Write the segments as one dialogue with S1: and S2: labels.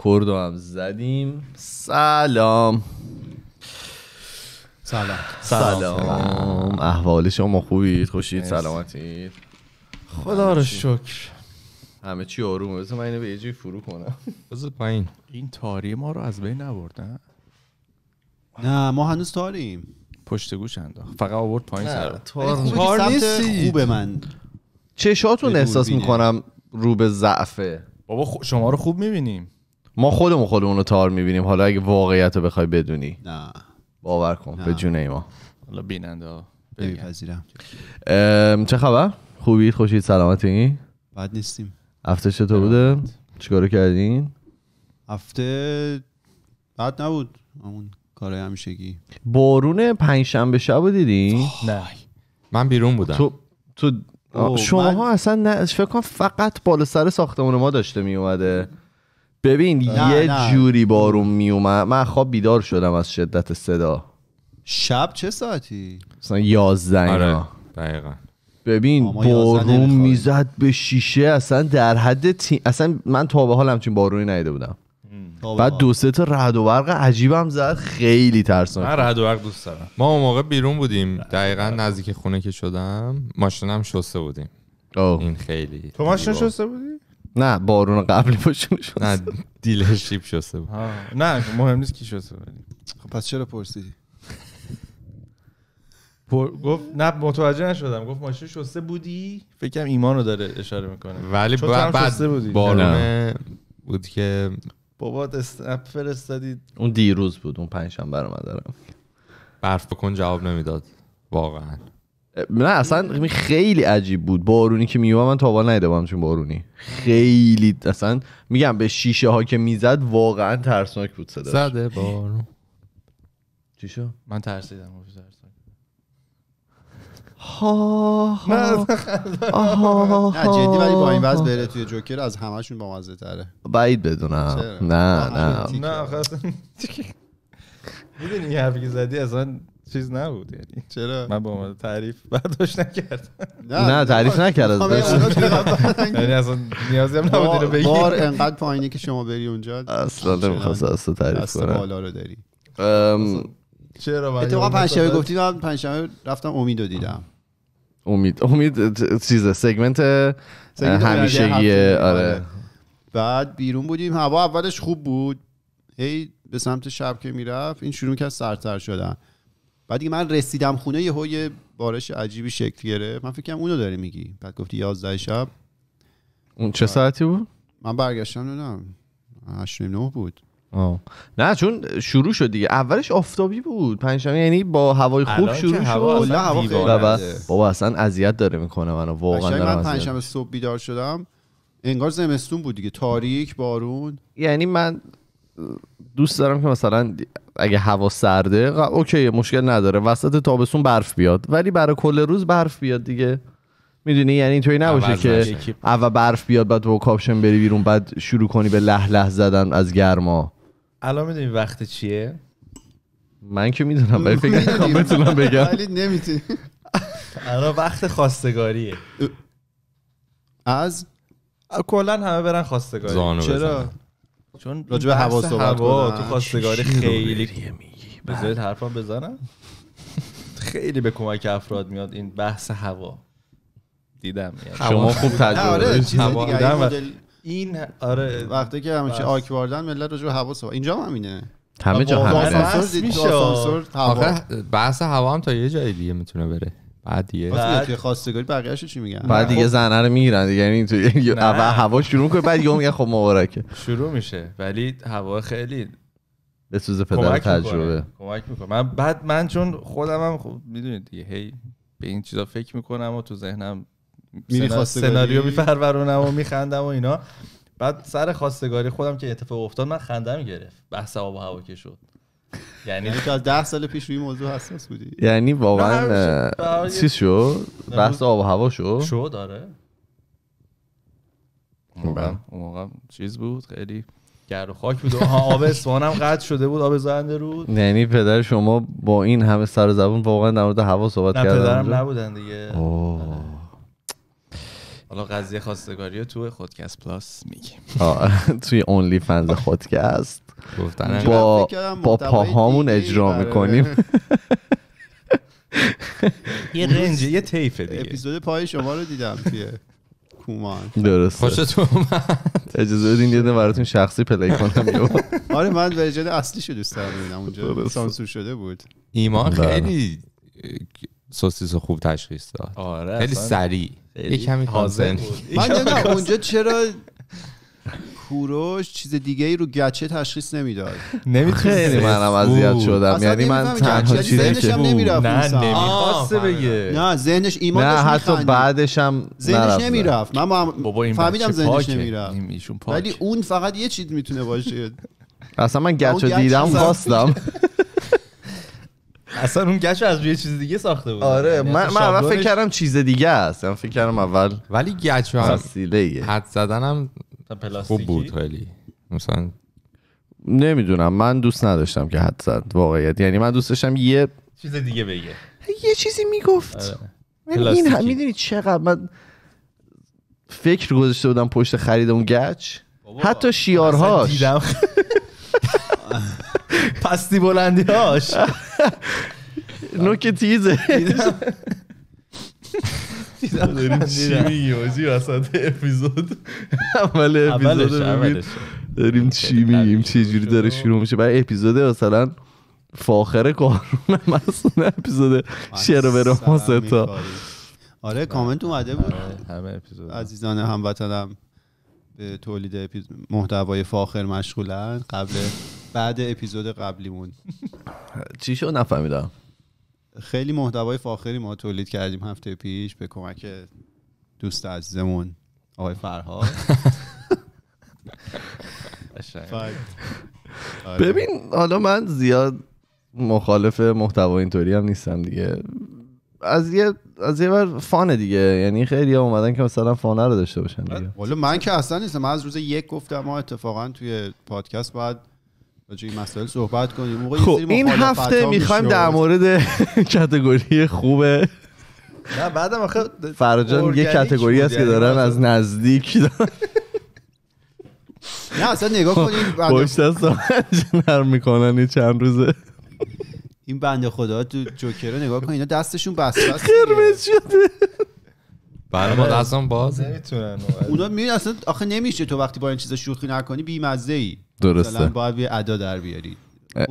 S1: رکورد رو هم زدیم سلام سلام سلام, احوال شما خوبید خوشید سلامتید خدا رو شکر همه چی آرومه بذار من اینو به یه فرو کنم بذار پایین این تاری ما رو از بین نبردن نه ما هنوز تاریم پشت گوش انداخت فقط آورد پایین سر تار نیستی خوبه من چشاتون احساس میکنم رو به ضعفه بابا شما رو خوب میبینیم ما خودمون خودمون رو تار میبینیم حالا اگه واقعیت رو بخوای بدونی نه باور کن به جون ما
S2: حالا بیننده
S1: چه خبر خوبی خوشید سلامتی بد نیستیم هفته چطور بوده چیکارو کردین
S3: هفته بد نبود همون کارهای همیشگی
S1: بارون پنجشنبه شب دیدی نه من بیرون بودم تو تو شما ها اصلا نه فکر کنم فقط بالا سر ساختمون ما داشته می اومده ببین یه جوری بارون میومد من خواب بیدار شدم از شدت صدا شب چه ساعتی مثلا یازده آره دقیقا ببین بارون میزد به شیشه اصلا در حد تی... اصلا من تا به حال همچین بارونی نیده بودم بعد دو سه تا رعد و برق عجیبم
S4: زد خیلی ترسناک من رد و برق دوست دارم ما اون موقع بیرون بودیم دقیقا نزدیک خونه که شدم ماشینم شسته بودیم این خیلی تو ماشین شسته بودی نه بارون قبلی باشون شد نه دیلرشیپ شسته بود
S2: نه مهم نیست کی شسته خب پس چرا پرسیدی گفت نه متوجه نشدم گفت ماشین شسته بودی فکرم ایمانو داره اشاره میکنه ولی بعد بودی؟
S4: بود که
S2: بابات اسنپ فرستدی
S4: اون دیروز بود اون پنجشنبه رو من دارم برف بکن جواب نمیداد واقعا
S1: نه اصلا خیلی عجیب بود بارونی که میومد من تاوان نیده بودم چون بارونی خیلی اصلا میگم به شیشه ها که میزد واقعا ترسناک بود صداش زده بارون
S2: چی من ترسیدم
S1: ها ها جدی ولی با این وضع بره توی
S3: جوکر از همشون با مزه تره
S1: بعید بدونم نه نه
S3: نه
S2: میدونی
S3: یه حرفی زدی اصلا
S2: چیز نبود یعنی
S3: چرا من با اومده تعریف برداشت نکردم
S2: نه تعریف خب، نکرد خب، خب، یعنی اصلا
S3: نیازی هم نبود اینو بگی بار انقدر پایینی که شما بری اونجا اصلا
S1: نمیخواست اصلا تو تعریف کنم بالا رو داری
S3: چرا من اتفاقا پنجشنبه گفتی من پنجشنبه رفتم امید رو دیدم
S1: امید امید چیزه سگمنت همیشگیه آره. آره
S3: بعد بیرون بودیم هوا اولش خوب بود هی به سمت شب که میرفت این شروع کرد سرتر شدن بعد دیگه من رسیدم خونه یه های بارش عجیبی شکل گرفت من فکرم اونو داری میگی بعد گفتی 11 شب اون چه ساعتی بود من برگشتم
S1: نونم 8 بود نه چون شروع شد دیگه اولش آفتابی بود پنجشنبه یعنی با هوای خوب شروع هوا شد هوا بابا اصلا اذیت داره میکنه منو واقعا من پنجشنبه
S3: صبح بیدار شدم انگار زمستون بود دیگه تاریک بارون
S1: یعنی من دوست دارم که مثلا اگه هوا سرده اوکی مشکل نداره وسط تابستون برف بیاد ولی برای کل روز برف بیاد دیگه میدونی یعنی اینطوری نباشه که اول برف بیاد بعد با کاپشن بری بیرون بعد شروع کنی به له له زدن از گرما
S2: الان میدونی وقت
S1: چیه من که میدونم ولی فکر نمیکنم بتونم بگم ولی نمیتونی الان وقت خواستگاریه از
S2: کلا همه برن خواستگاری چرا چون راجع هوا صحبت هوا تو خواستگاری خیلی بذارید حرفم بزنم خیلی به کمک افراد میاد این بحث هوا دیدم یعنی شما خوب آره، تجربه
S3: دارید این آره وقتی که همیشه آکواردن واردن ملت راجع به هوا صحبت اینجا هم همینه همه جا همه
S4: بحث هوا هم تا یه جای دیگه میتونه بره بعد دیگه بعد
S3: توی خواستگاری چی میگن
S4: بعد دیگه خب. زنه رو میگیرن دیگه یعنی تو یعنی اول
S1: هوا شروع میکنه بعد یهو میگن خب مبارکه شروع میشه ولی
S2: هوا خیلی
S1: به سوز پدر تجربه
S2: کمک میکنه من بعد من چون خودم هم خب میدونید دیگه هی به این چیزا فکر میکنم و تو ذهنم سناریو میفرورونم و میخندم و اینا بعد سر خواستگاری خودم که اتفاق افتاد من خندم گرفت بحث و هوا که
S3: شد یعنی تو از ده سال پیش روی موضوع حساس بودی
S1: یعنی واقعا چیز شو
S4: بحث آب و هوا شو شو داره اون
S2: موقع چیز بود خیلی گرد و خاک بود آب اسفان هم قطع شده بود آب زنده رود
S1: یعنی پدر شما با این همه سر زبون واقعا در مورد هوا صحبت کردن نه پدرم نبودن دیگه آره.
S2: حالا قضیه خواستگاری رو تو خودکست پلاس میگیم
S1: توی اونلی فنز خودکست گفتن با با پاهامون اجرا میکنیم
S3: یه رنج یه طیف دیگه اپیزود پای شما رو دیدم توی کومان درست خوشتون اومد
S1: اجازه بدین یه براتون شخصی پلی کنم
S3: آره من ورژن اصلیشو دوست دارم ببینم اونجا سانسور شده بود ایمان بله. خیلی
S4: سوسیس خوب تشخیص داد آره خیلی سریع یه کمی حاضر من نمیدونم اونجا
S3: چرا کوروش چیز دیگه ای رو گچه تشخیص نمیداد خیلی منم اذیت شدم یعنی من تنها یعنی چیزی که نه نمیخواسته بگه آره. نه ذهنش ایمان نه حتی
S1: بعدش هم ذهنش نمیرفت من فهمیدم ذهنش نمیرفت ولی
S3: اون فقط یه چیز میتونه باشه
S1: اصلا من گچه دیدم خواستم
S2: اصلا اون گچ
S1: از روی چیز دیگه ساخته بود آره یعنی من, من اول فکر کردم چیز دیگه است من یعنی فکر کردم اول ولی گچ هم حد زدنم
S4: پلاستیکی خوب بود ولی
S1: مثلا نمیدونم من دوست نداشتم که حد زد واقعیت یعنی من دوست داشتم یه
S4: چیز دیگه بگه
S1: یه چیزی میگفت آره. یعنی این هم میدونی چقدر من فکر گذاشته بودم پشت خرید اون گچ حتی شیارهاش دیدم پستی بلندی هاش نوک تیزه
S4: دریم داریم چی میگی
S1: وسط اپیزود اول اپیزود داریم چی میگیم چی جوری داره شروع میشه بعد اپیزود مثلا فاخر کارون اصلا اپیزود شعر و برام ستا آره،,
S3: آره کامنت اومده بود آره، همه اپیزود عزیزان هموطنم به تولید
S1: محتوای فاخر مشغولن قبل
S3: بعد اپیزود قبلیمون
S1: چی شو نفهمیدم
S3: خیلی محتوای فاخری ما تولید کردیم هفته پیش به کمک دوست عزیزمون آقای فرهاد
S1: آره. ببین حالا من زیاد مخالف محتوا اینطوری هم نیستم دیگه از یه از یه بر فانه دیگه یعنی خیلی هم اومدن که مثلا فانه رو داشته باشن دیگه
S3: من که اصلا نیستم من از روز یک گفتم ما اتفاقا توی پادکست باید راجع این صحبت
S1: کنیم موقع خب این هفته میخوایم در مورد کتگوری خوبه
S3: نه بعدم آخه
S1: فراجان یه کتگوری هست که یعنی دارن از نزدیک
S3: نه اصلا نگاه کنیم خب، پشت از
S1: نرم میکنن این
S4: چند روزه
S3: این بنده خدا تو جوکر رو نگاه کن اینا دستشون بسته بس
S4: قرمز شده بله ما دستان باز
S3: اونا میبین اصلا آخه نمیشه تو وقتی با این چیزا شوخی نکنی بیمزه ای درسته مثلا باید یه ادا در بیاری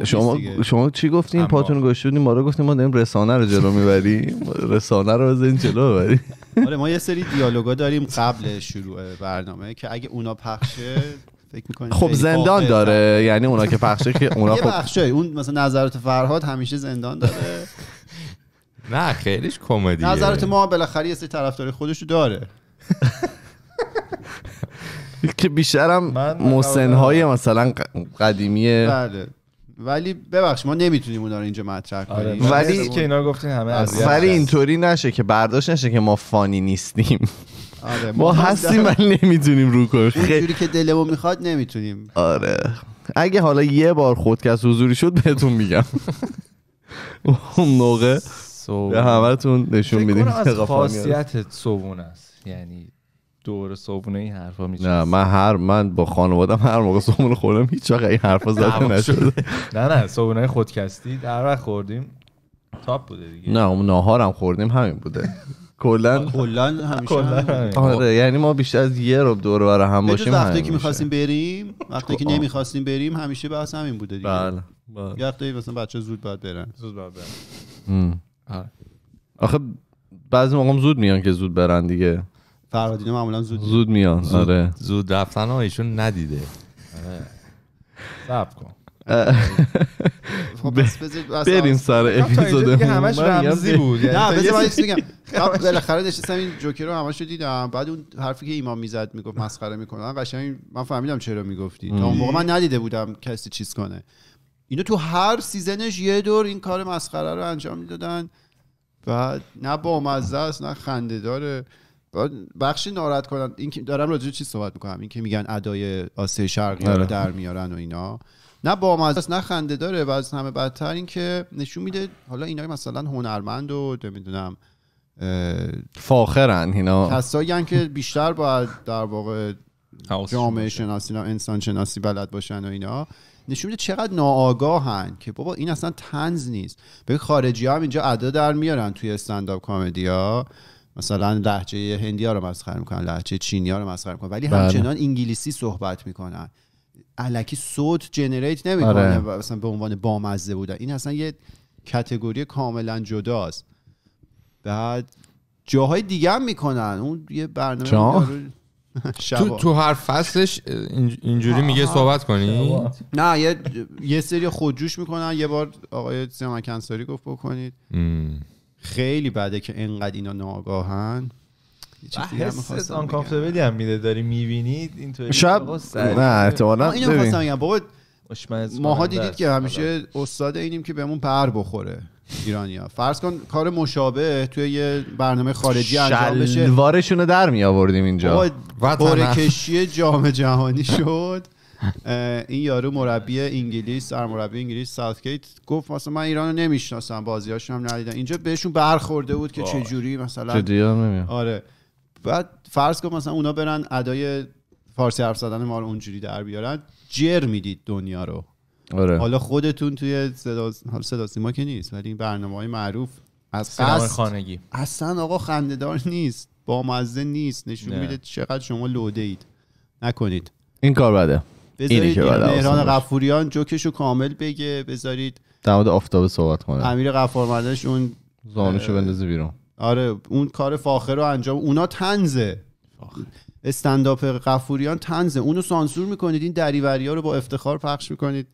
S1: شما شما چی گفتین پاتون گشتونی ما رو گفتیم ما داریم رسانه رو جلو میبریم رسانه رو بزنین جلو ببریم
S3: آره ما یه سری دیالوگا داریم قبل شروع برنامه که اگه اونا پخشه فکر خب زندان
S1: داره یعنی اونا که پخشه که اونا خب
S3: اون مثلا نظرات فرهاد همیشه زندان داره
S4: نه خیلیش کمدیه نظرت
S3: ما بالاخره یه سری طرفدار خودشو داره
S1: که بیشترم محسن های مثلا قدیمیه
S3: بله ولی ببخش ما نمیتونیم اونا رو اینجا مطرح آره، کنیم آره. ولی که اینا گفتین همه
S2: آره. ولی
S1: اینطوری نشه که برداشت نشه که ما فانی نیستیم
S3: آره. ما, هستیم ولی
S1: نمیتونیم رو کنیم اینجوری
S3: که دلمو میخواد نمیتونیم
S1: آره اگه حالا یه بار خودکس حضوری شد بهتون میگم اون موقع به همتون نشون میدیم
S2: خاصیت صبون است یعنی دوباره صبحونه این حرفا میشه
S1: نه من هر من با خانوادم هر موقع صبحونه خوردم هیچ وقت این حرفا زده نشده
S2: نه نه صبحونه خودکستی در وقت خوردیم تاپ بوده
S1: دیگه نه اون ناهارم خوردیم همین بوده کلا
S3: کلا همیشه آره خب.
S1: یعنی ما بیشتر از یه رو دور برای هم
S4: باشیم وقتی که میخواستیم بریم وقتی که خب.
S3: نمی‌خواستیم بریم همیشه بحث همین بوده دیگه بله وقتی مثلا بچه زود باید برن زود باید برن آره.
S4: آخه
S1: بعضی موقعم زود میان که زود برن دیگه
S4: فرادینه معمولا زود زود میان زود, آره. زود رفتن ایشون ندیده آره. صبر کن خب، بریم سر خب، اپیزود همش رمزی بود یعنی نه بذار
S1: من
S3: بگم خب، بالاخره نشستم این جوکر رو همش دیدم بعد اون حرفی که ایمان میزد میگفت مسخره میکنه من قشنگ من فهمیدم چرا میگفتی تا اون موقع من ندیده بودم کسی چیز کنه اینو تو هر سیزنش یه دور این کار مسخره رو انجام میدادن بعد نه با مزه است نه خنده داره بخشی ناراحت کنند این دارم راجع چی صحبت میکنم این که میگن ادای آسیای شرقی آره. رو در میارن و اینا نه با نه خنده داره و از همه بدتر این که نشون میده حالا اینا مثلا هنرمند و نمیدونم
S1: فاخرن اینا
S3: کسایی که بیشتر باید در واقع جامعه شناسی انسان شناسی بلد باشن و اینا نشون میده چقدر ناآگاهن که بابا این اصلا تنز نیست به خارجی ها هم اینجا ادا در میارن توی استنداپ کمدی ها مثلا هندی ها رو مسخره میکنن لحجه چینیا رو مسخره میکنن ولی بله. همچنان انگلیسی صحبت میکنن علکی صوت جنریت نمیکنه آره. مثلا به عنوان بامزه بودن این اصلا یه کتگوری کاملا جداست بعد جاهای دیگه هم میکنن اون یه برنامه تو, تو هر
S4: فصلش اینجوری میگه صحبت کنی
S3: نه یه،, یه سری خودجوش میکنن یه بار آقای سیامکنساری گفت بکنید خیلی بده که انقدر اینا ناگاهن حس بدی هم میده داری میبینید
S2: این شب نه احتمالا اینو
S3: خواستم ماها دیدید که همیشه استاد اینیم که بهمون پر بخوره ایرانیا فرض کن کار مشابه توی یه برنامه خارجی انجام بشه
S1: شلوارشون در می آوردیم اینجا بره
S3: کشی جام جهانی شد این یارو مربی انگلیس سرمربی انگلیس ساوتگیت گفت مثلا من ایرانو نمیشناسم بازیاشون هم ندیدم اینجا بهشون برخورده بود که چه جوری مثلا آره بعد فرض کن مثلا اونا برن ادای فارسی حرف زدن ما رو اونجوری در بیارن جر میدید دنیا رو آره. حالا خودتون توی صدا که نیست ولی این برنامه های معروف از قصد خانگی اصلا آقا خندهدار نیست با مزه نیست نشون میده چقدر شما لوده اید
S1: نکنید این کار بده بذارید مهران
S3: قفوریان جوکشو کامل بگه بذارید
S1: در مورد آفتاب صحبت کنه
S3: امیر قفارمدش اون زانوشو بندازه بیرون آره اون کار فاخر رو انجام اونا تنزه استنداپ قفوریان تنزه اونو سانسور میکنید این دریوری ها رو با افتخار پخش میکنید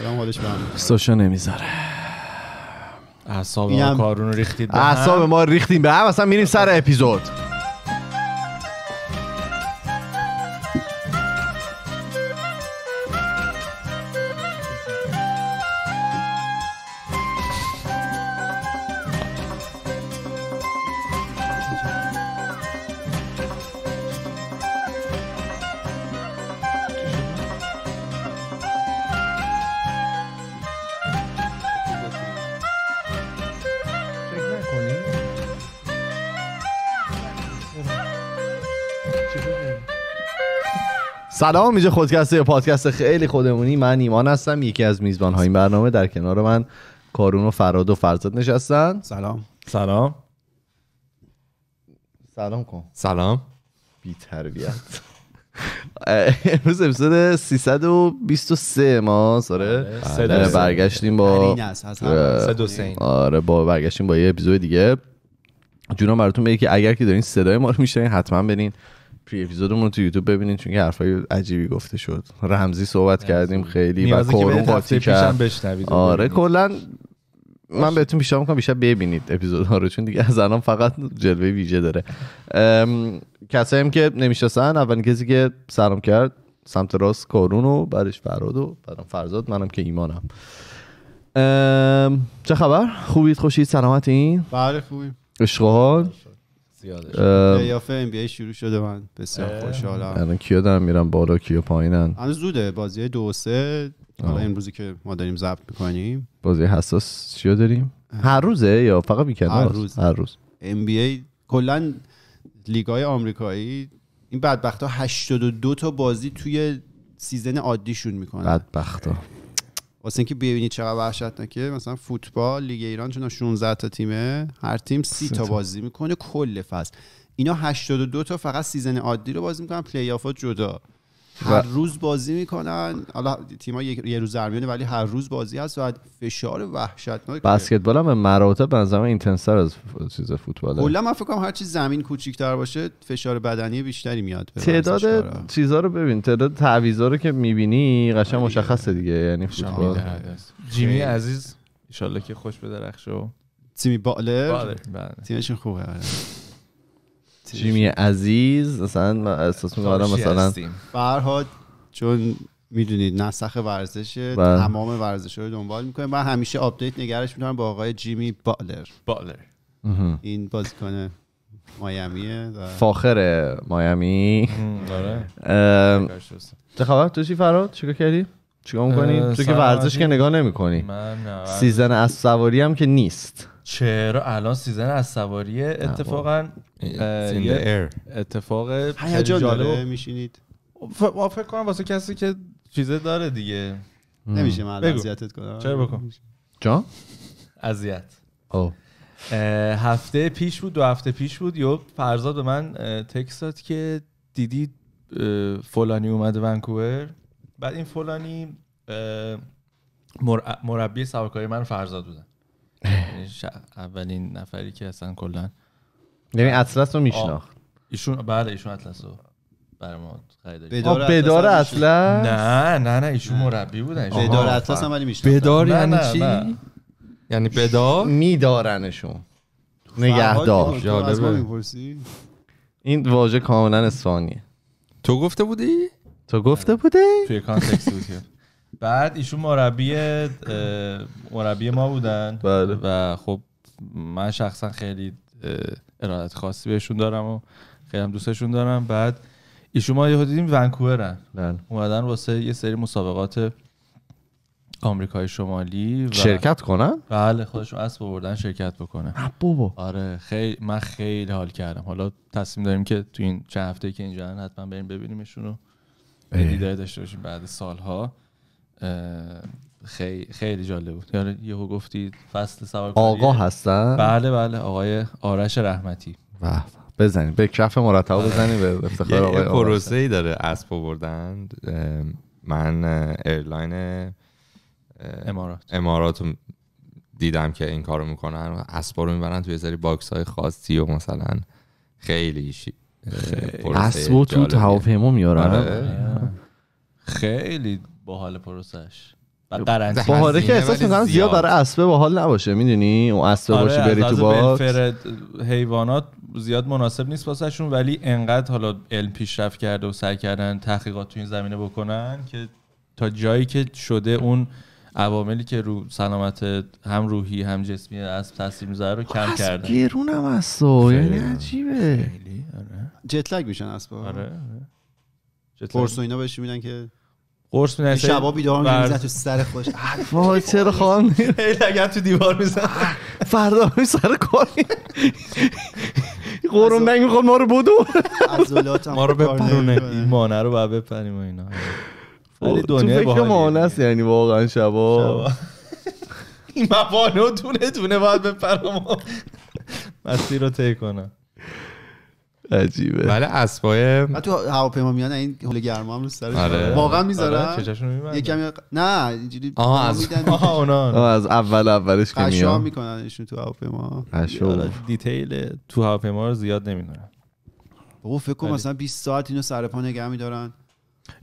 S3: آدم حالش
S1: سوشو نمیذاره اعصاب کارون ریختید اعصاب ما ریختیم به هم اصلا میریم سر اپیزود سلام اینجا خودکسته یا پادکست خیلی خودمونی من ایمان هستم یکی از میزبان های این برنامه در کنار من کارون و فراد و فرزاد نشستن سلام سلام سلام کن سلام بی تربیت امروز اپیزود 323 ما آره, آره. برگشتیم با یعنی آره با برگشتیم با یه اپیزود دیگه جونم براتون بگه که اگر که دارین صدای ما رو میشنین حتما برین پری اپیزودمون رو تو یوتیوب ببینید چون که حرفای عجیبی گفته شد رمزی صحبت کردیم خیلی و کورون قاطی کرد آره کلا من بهتون پیشنهاد میکنم بیشتر ببینید اپیزود ها رو چون دیگه از الان فقط جلوه ویژه داره کسایی هم که نمیشناسن اولین کسی که سلام کرد سمت راست کارون و بعدش فراد و بعدم فرزاد منم که ایمانم چه خبر خوبید خوشید سلامتین بله خوبیم اشغال یافه
S3: ام بی شروع شده من بسیار خوشحالم الان
S1: کیا دارن میرن بالا کیا پایینن
S3: الان زوده بازی دو سه حالا امروزی که ما داریم ضبط میکنیم
S1: بازی حساس چیا داریم هر روزه یا فقط میکنه هر روز هر روز
S3: ام بی ای لیگای آمریکایی این بدبخت ها 82 تا بازی توی سیزن عادیشون میکنن
S1: بدبخت
S4: ها
S3: واسه اینکه ببینید چقدر وحشتناکه مثلا فوتبال لیگ ایران چون 16 تا تیمه هر تیم 30 تا بازی میکنه کل فصل اینا 82 تا فقط سیزن عادی رو بازی میکنن پلی آف جدا هر روز بازی میکنن حالا ها یه روز در ولی هر روز بازی هست و فشار وحشتناک بسکتبال
S1: هم به مراتب زمان اینتنسر از چیز فوتباله کلا
S3: من فکر کنم هر زمین کوچیک‌تر باشه فشار بدنی بیشتری میاد تعداد
S1: چیزا رو ببین تعداد تعویضا رو که میبینی قشنگ مشخصه دیگه آره. یعنی فوتبال جیمی عزیز ان که خوش به درخشه تیمی بله.
S3: تیمشون خوبه آره.
S2: جیمی
S1: عزیز مثلا من احساس میکنم مثلا
S3: چون میدونید نسخ ورزشه تمام ورزش رو دنبال میکنه من همیشه آپدیت نگرش میدونم با آقای جیمی بالر بالر این بازیکن مایمیه
S1: فاخر مایمی آره. چه خبر تو چی فراد چیکار کردی چیکار میکنی تو که ورزش که نگاه نمیکنی سیزن از سواری هم که نیست
S2: چرا الان سیزن از سواری خب. اتفاقا اتفاق هیجان داره میشینید فکر کنم واسه کسی که چیزه داره دیگه نمیشه من اذیتت کنم چرا بکن اذیت هفته پیش بود دو هفته پیش بود یا فرزاد به من تکست داد که دیدی فلانی اومده ونکوور بعد این فلانی مربی سوارکاری من فرزاد بودن اولین نفری که اصلا کلا
S1: ببین یعنی اطلس رو میشناخت
S2: ایشون بله ایشون اطلس رو برای ما
S1: خریداری بدار اطلس نه نه نه ایشون مربی بودن بدار اطلس هم ولی میشناخت بدار یعنی چی یعنی بدار میدارنشون نگهدار جالب این واژه کاملا اسپانیه تو گفته بودی تو گفته بودی توی کانتکست
S2: بودی بعد ایشون مربی مربی ما بودن بله. و خب من شخصا خیلی ارادت خاصی بهشون دارم و خیلی هم دوستشون دارم بعد ایشون ما یهو دیدیم ونکوورن بله. اومدن واسه یه سری مسابقات آمریکای شمالی شرکت کنن؟ بله خودشون اسب بردن شرکت بکنه بابا آره خیلی من خیلی حال کردم حالا تصمیم داریم که تو این چند هفته که اینجا حتما بریم ببینیمشون رو دیدار داشته باشیم بعد سالها خیلی جالب بود یعنی یهو گفتید فصل سوار آقا هستن بله بله آقای آرش
S1: رحمتی به بزنیم به کف مرتبه آره. بزنیم به افتخار آقای یه پروسه
S4: ای داره اسب بردن من ایرلاین امارات امارات دیدم که این کارو میکنن اسبا رو میبرن توی سری باکس های خاصی و مثلا خیلی شی اسبو تو هواپیما میارن
S2: آره. خیلی با حال پروسش حاله که احساس میکنم زیاد
S1: برای اسبه باحال نباشه میدونی اون اسبه آره بری تو با
S2: حیوانات زیاد مناسب نیست واسهشون ولی انقدر حالا علم پیشرفت کرده و سعی کردن تحقیقات تو این زمینه بکنن که تا جایی که شده اون عواملی که رو سلامت هم روحی هم جسمی اسب تاثیر میذاره رو کم کردن گرون هم هست یعنی عجیبه
S3: آره. جت میشن اسبا آره, آره. اینا بهش میدن که قرص میزنه شبا بیدار میزنه تو سر خوش
S1: وای چرا خان لگم تو دیوار میزنه فردا سر کاری قرون نگ میخواد ما رو بدو ما
S2: رو بپرونه مانه رو باید بپریم و اینا ولی دنیا با مانه است یعنی واقعا شبا
S3: این موانه دونه دونه باید بپرم
S4: مسیر رو تهی کنم عجیبه بله اسبای من
S3: تو هواپیما میان این حوله گرما هم رو سرش
S4: آره. واقعا آره،
S2: میذارن آره.
S3: کمی نه اینجوری آها از آها
S1: اونا از اول اولش که میان میکنن ایشون تو هواپیما آره،
S3: دیتیل
S2: تو هواپیما رو زیاد نمیدونن
S3: بگو فکر کنم مثلا 20 ساعت اینو سر پا نگه میدارن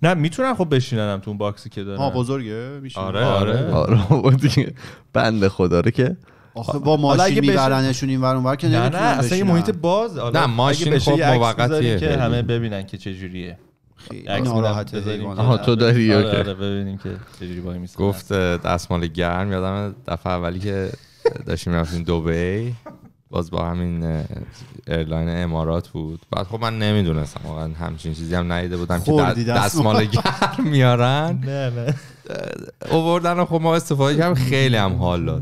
S2: نه میتونن خب بشینن تو اون باکسی که دارن ها بزرگه میشینن آره آره آره,
S1: آره. بنده خدا رو که آخه
S3: خب، با
S2: ماشین میبرنشون این ور اونور که نه نه اصلا یه محیط باز نه ماشین
S4: خب موقتیه که همه
S2: ببینن که چه جوریه ناراحت آها تو داری اوکی آره، آره،
S4: ببینیم که چجوری با میسن گفت دستمال گرم یادم دفعه اولی که داشتیم رفتیم دبی باز با همین ایرلاین امارات بود بعد خب من نمیدونستم واقعا همچین چیزی هم نیده بودم که دستمال گرم میارن نه نه اووردن خب ما استفاده کردیم خیلی هم حال داد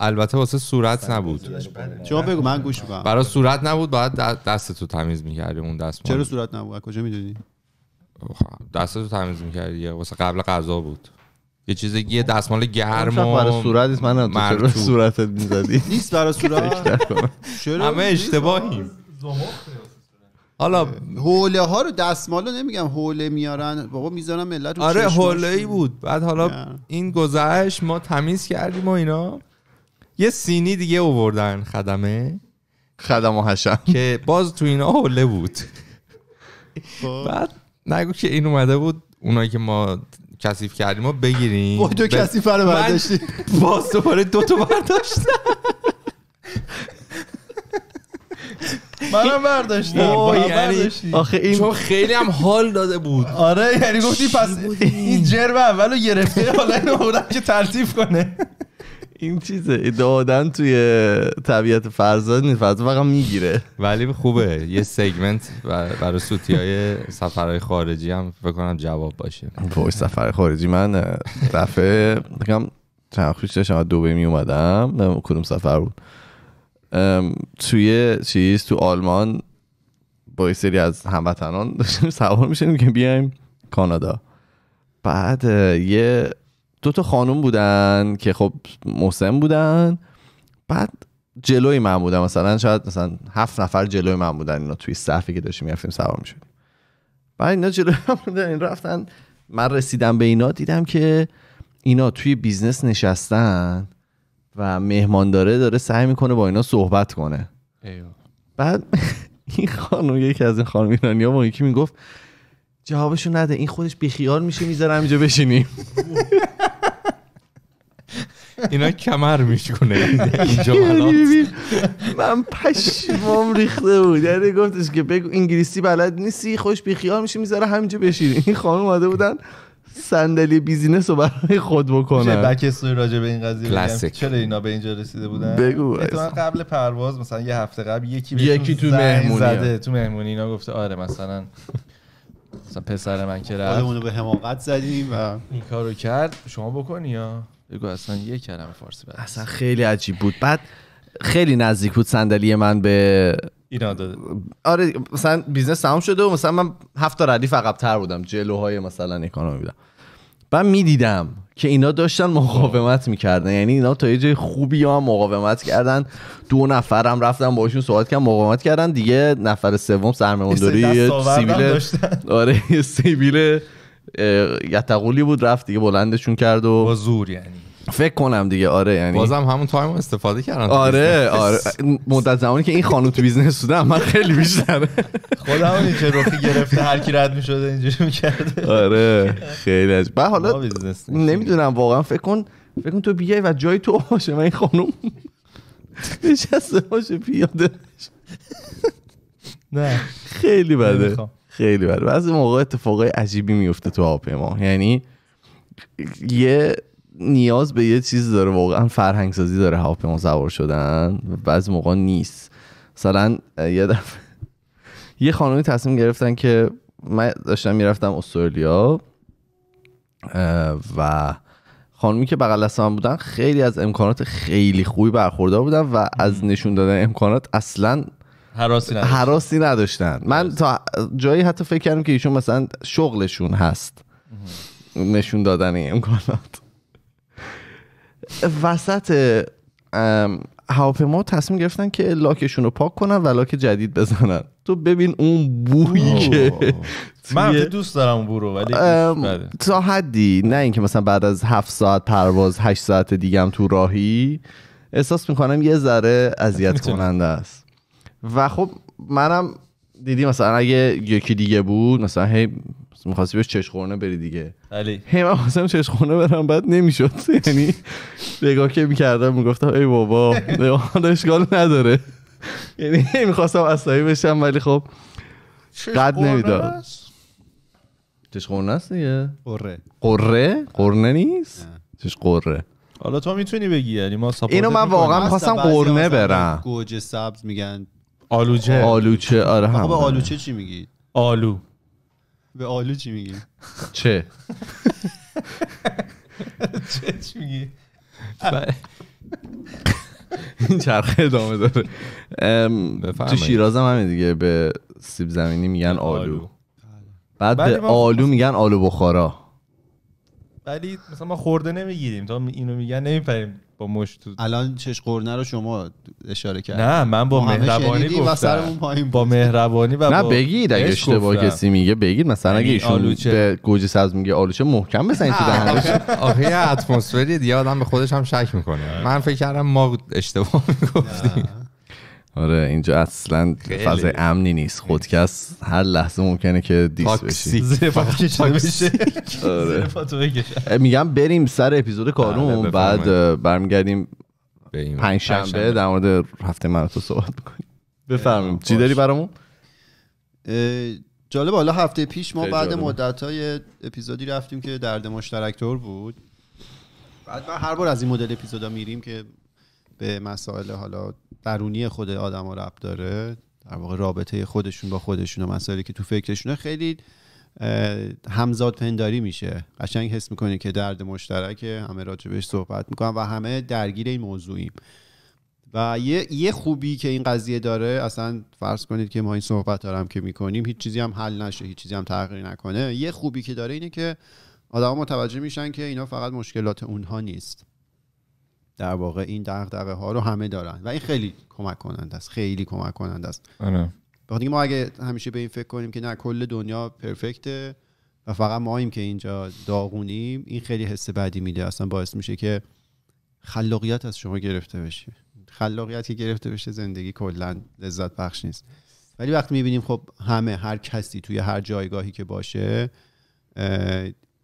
S4: البته واسه صورت نبود شما بگو من گوش میکنم برای صورت نبود باید دست تو تمیز میکردی اون دست چرا صورت نبود کجا میدونی دست تو تمیز میکردی واسه قبل غذا بود یه چیز یه دستمال گرم و برای صورت نیست من تو صورتت
S1: میزدی نیست
S4: برای صورت همه اشتباهی حالا حوله
S3: ها رو دستمالو نمیگم حوله میارن بابا میذارن ملت آره حوله ای
S4: بود بعد حالا این گذشت ما تمیز کردیم و اینا یه سینی دیگه اووردن خدمه خدم و حشم که باز تو اینا حله بود خب. بعد نگو که این اومده بود اونایی که ما کسیف کردیم ما بگیریم دو دو کسیف رو برداشتی باز دوباره دو تا برداشتم
S3: منم برداشتم
S1: یعنی آخه این چون
S2: خیلی هم حال داده بود آره یعنی گفتی پس این جرم اولو گرفته حالا اینو که ترتیب کنه
S1: این چیزه
S4: دادن توی طبیعت فرزاد نیست فرزاد فقط میگیره ولی خوبه یه سگمنت برای سوتی های سفرهای خارجی هم فکر جواب باشه
S1: سفرهای سفر خارجی من دفعه بگم چند خوش داشتم دوبه می کدوم سفر بود توی چیز تو آلمان با یه سری از هموطنان داشتیم سوار میشنیم که بیایم کانادا بعد یه دو تا خانوم بودن که خب محسن بودن بعد جلوی من بودن مثلا شاید مثلا هفت نفر جلوی من بودن اینا توی صفی که داشتیم میرفتیم سوار میشدیم بعد اینا جلوی من بودن این رفتن من رسیدم به اینا دیدم که اینا توی بیزنس نشستن و مهمانداره داره سعی میکنه با اینا صحبت کنه ایو. بعد این خانم یکی از این خانم ایرانی ها با یکی میگفت جوابشو نده این خودش بیخیال میشه میذاره همینجا بشینیم
S4: اینا کمر میشکنه اینجا
S1: من پشمام ریخته بود یعنی گفتش که بگو انگلیسی بلد نیستی خوش بیخیال میشه میذاره همینجا بشینی این خانم اومده بودن صندلی بیزینس رو برای خود بکنن بک
S2: استوری راجع به این قضیه کلاسیک چرا اینا به اینجا رسیده بودن بگو قبل پرواز مثلا یه هفته قبل یکی یکی تو مهمونی زده تو مهمونی اینا گفته آره مثلا
S1: مثلا پسر من که رفت
S2: به حماقت زدیم و این کارو کرد شما
S1: بکنی یا بگو اصلا یه کلمه فارسی بعد اصلا خیلی عجیب بود بعد خیلی نزدیک بود صندلی من به اینا داده آره مثلا بیزنس تمام شده و مثلا من هفت تا ردیف عقب تر بودم جلوهای مثلا اکانومی بودم می میدیدم که اینا داشتن مقاومت میکردن یعنی اینا تا یه جای خوبی هم مقاومت کردن دو نفر هم رفتن باشون صحبت کردن مقاومت کردن دیگه نفر سوم سرمایه‌داری سیبیل آره سیبیل یتقولی بود رفت دیگه بلندشون کرد و با زور یعنی فکر کنم دیگه آره یعنی بازم
S4: همون تایم استفاده کردم آره آره
S1: مدت زمانی که این خانم تو بیزنس بوده من خیلی بیشتره خودم چه روخی گرفته هر کی رد میشده اینجوری میکرده آره خیلی عجب بعد حالا نمیدونم واقعا فکر کن فکر کن تو بیای و جای تو باشه من این خانم نشسته باشه پیاده نه خیلی بده خیلی بده بعضی موقع اتفاقای عجیبی میفته تو هواپیما یعنی یه نیاز به یه چیز داره واقعا فرهنگ سازی داره هواپیما سوار شدن بعضی موقع نیست مثلا یه دفعه یه خانمی تصمیم گرفتن که من داشتم میرفتم استرالیا و خانومی که بغل دست من بودن خیلی از امکانات خیلی خوبی برخوردار بودن و از نشون دادن امکانات اصلا حراسی نداشتن. حراسی نداشتن من تا جایی حتی فکر کردم که ایشون مثلا شغلشون هست نشون دادن امکانات وسط هواپیما تصمیم گرفتن که لاکشون رو پاک کنن و لاک جدید بزنن تو ببین اون بویی که من دوست دارم اون بو ولی بله. تا حدی نه اینکه مثلا بعد از هفت ساعت پرواز هشت ساعت دیگم تو راهی احساس میکنم یه ذره اذیت کننده است و خب منم دیدی مثلا اگه یکی دیگه بود مثلا هی میخواستی بهش چشخورنه بری دیگه علی هی من خواستم چشخورنه برم بعد نمیشد یعنی نگاه که میکردم میگفتم ای بابا حالا اشکال نداره یعنی میخواستم اصلاحی بشم ولی خب قد نمیداد چشخورنه است دیگه قره قره قرنه نیست چش قره
S2: حالا تو میتونی بگی یعنی ما
S1: اینو من واقعا میخواستم قرنه برم
S3: گوجه سبز میگن
S1: آلوچه آلوچه آره هم آلوچه چی میگی آلو
S3: به آلو چی میگی
S1: چه
S2: چه چی میگی
S1: این چرخه ادامه داره تو شیرازم هم همه دیگه به سیب زمینی میگن آلو بله. بعد به آلو میگن آلو بخارا
S2: ولی مثلا ما خورده نمیگیریم تا اینو میگن نمیپریم با مشت الان چش قرنه رو شما اشاره کرد نه من با مهربانی گفتم پایین با مهربانی و نه بگید اگه اشتباه کسی میگه
S1: بگید مثلا یعنی اگه ایشون به گوجه سبز میگه آلوچه محکم بزنید تو دهنش
S4: آخه اتمسفری دیگه آدم به خودش هم شک میکنه من فکر کردم ما اشتباه میگفتیم
S1: آره اینجا اصلا فضای امنی نیست خودکس هر لحظه ممکنه که دیس بشی آره. میگم بریم سر اپیزود آره، کارون بعد برمیگردیم پنج شنبه در مورد هفته من تو صحبت بکنیم بفهمیم چی داری برامون جالب حالا هفته پیش ما بعد مدت
S3: های اپیزودی رفتیم که درد مشترک بود بعد هر بار از این مدل اپیزودا میریم که به مسائل حالا درونی خود ها رب داره در واقع رابطه خودشون با خودشون و مسائلی که تو فکرشونه خیلی همزاد پنداری میشه قشنگ حس میکنه که درد مشترکه همه راجبش صحبت میکنن و همه درگیر این موضوعیم و یه،, یه خوبی که این قضیه داره اصلا فرض کنید که ما این صحبت دارم که میکنیم هیچ چیزی هم حل نشه هیچ چیزی هم تغییر نکنه یه خوبی که داره اینه که آدما متوجه میشن که اینا فقط مشکلات اونها نیست در واقع این دغدغه ها رو همه دارن و این خیلی کمک کننده است خیلی کمک کننده است آره ما اگه همیشه به این فکر کنیم که نه کل دنیا پرفکته و فقط ماییم که اینجا داغونیم این خیلی حس بدی میده اصلا باعث میشه که خلاقیت از شما گرفته بشه خلاقیت که گرفته بشه زندگی کلا لذت بخش نیست ولی وقتی میبینیم خب همه هر کسی توی هر جایگاهی که باشه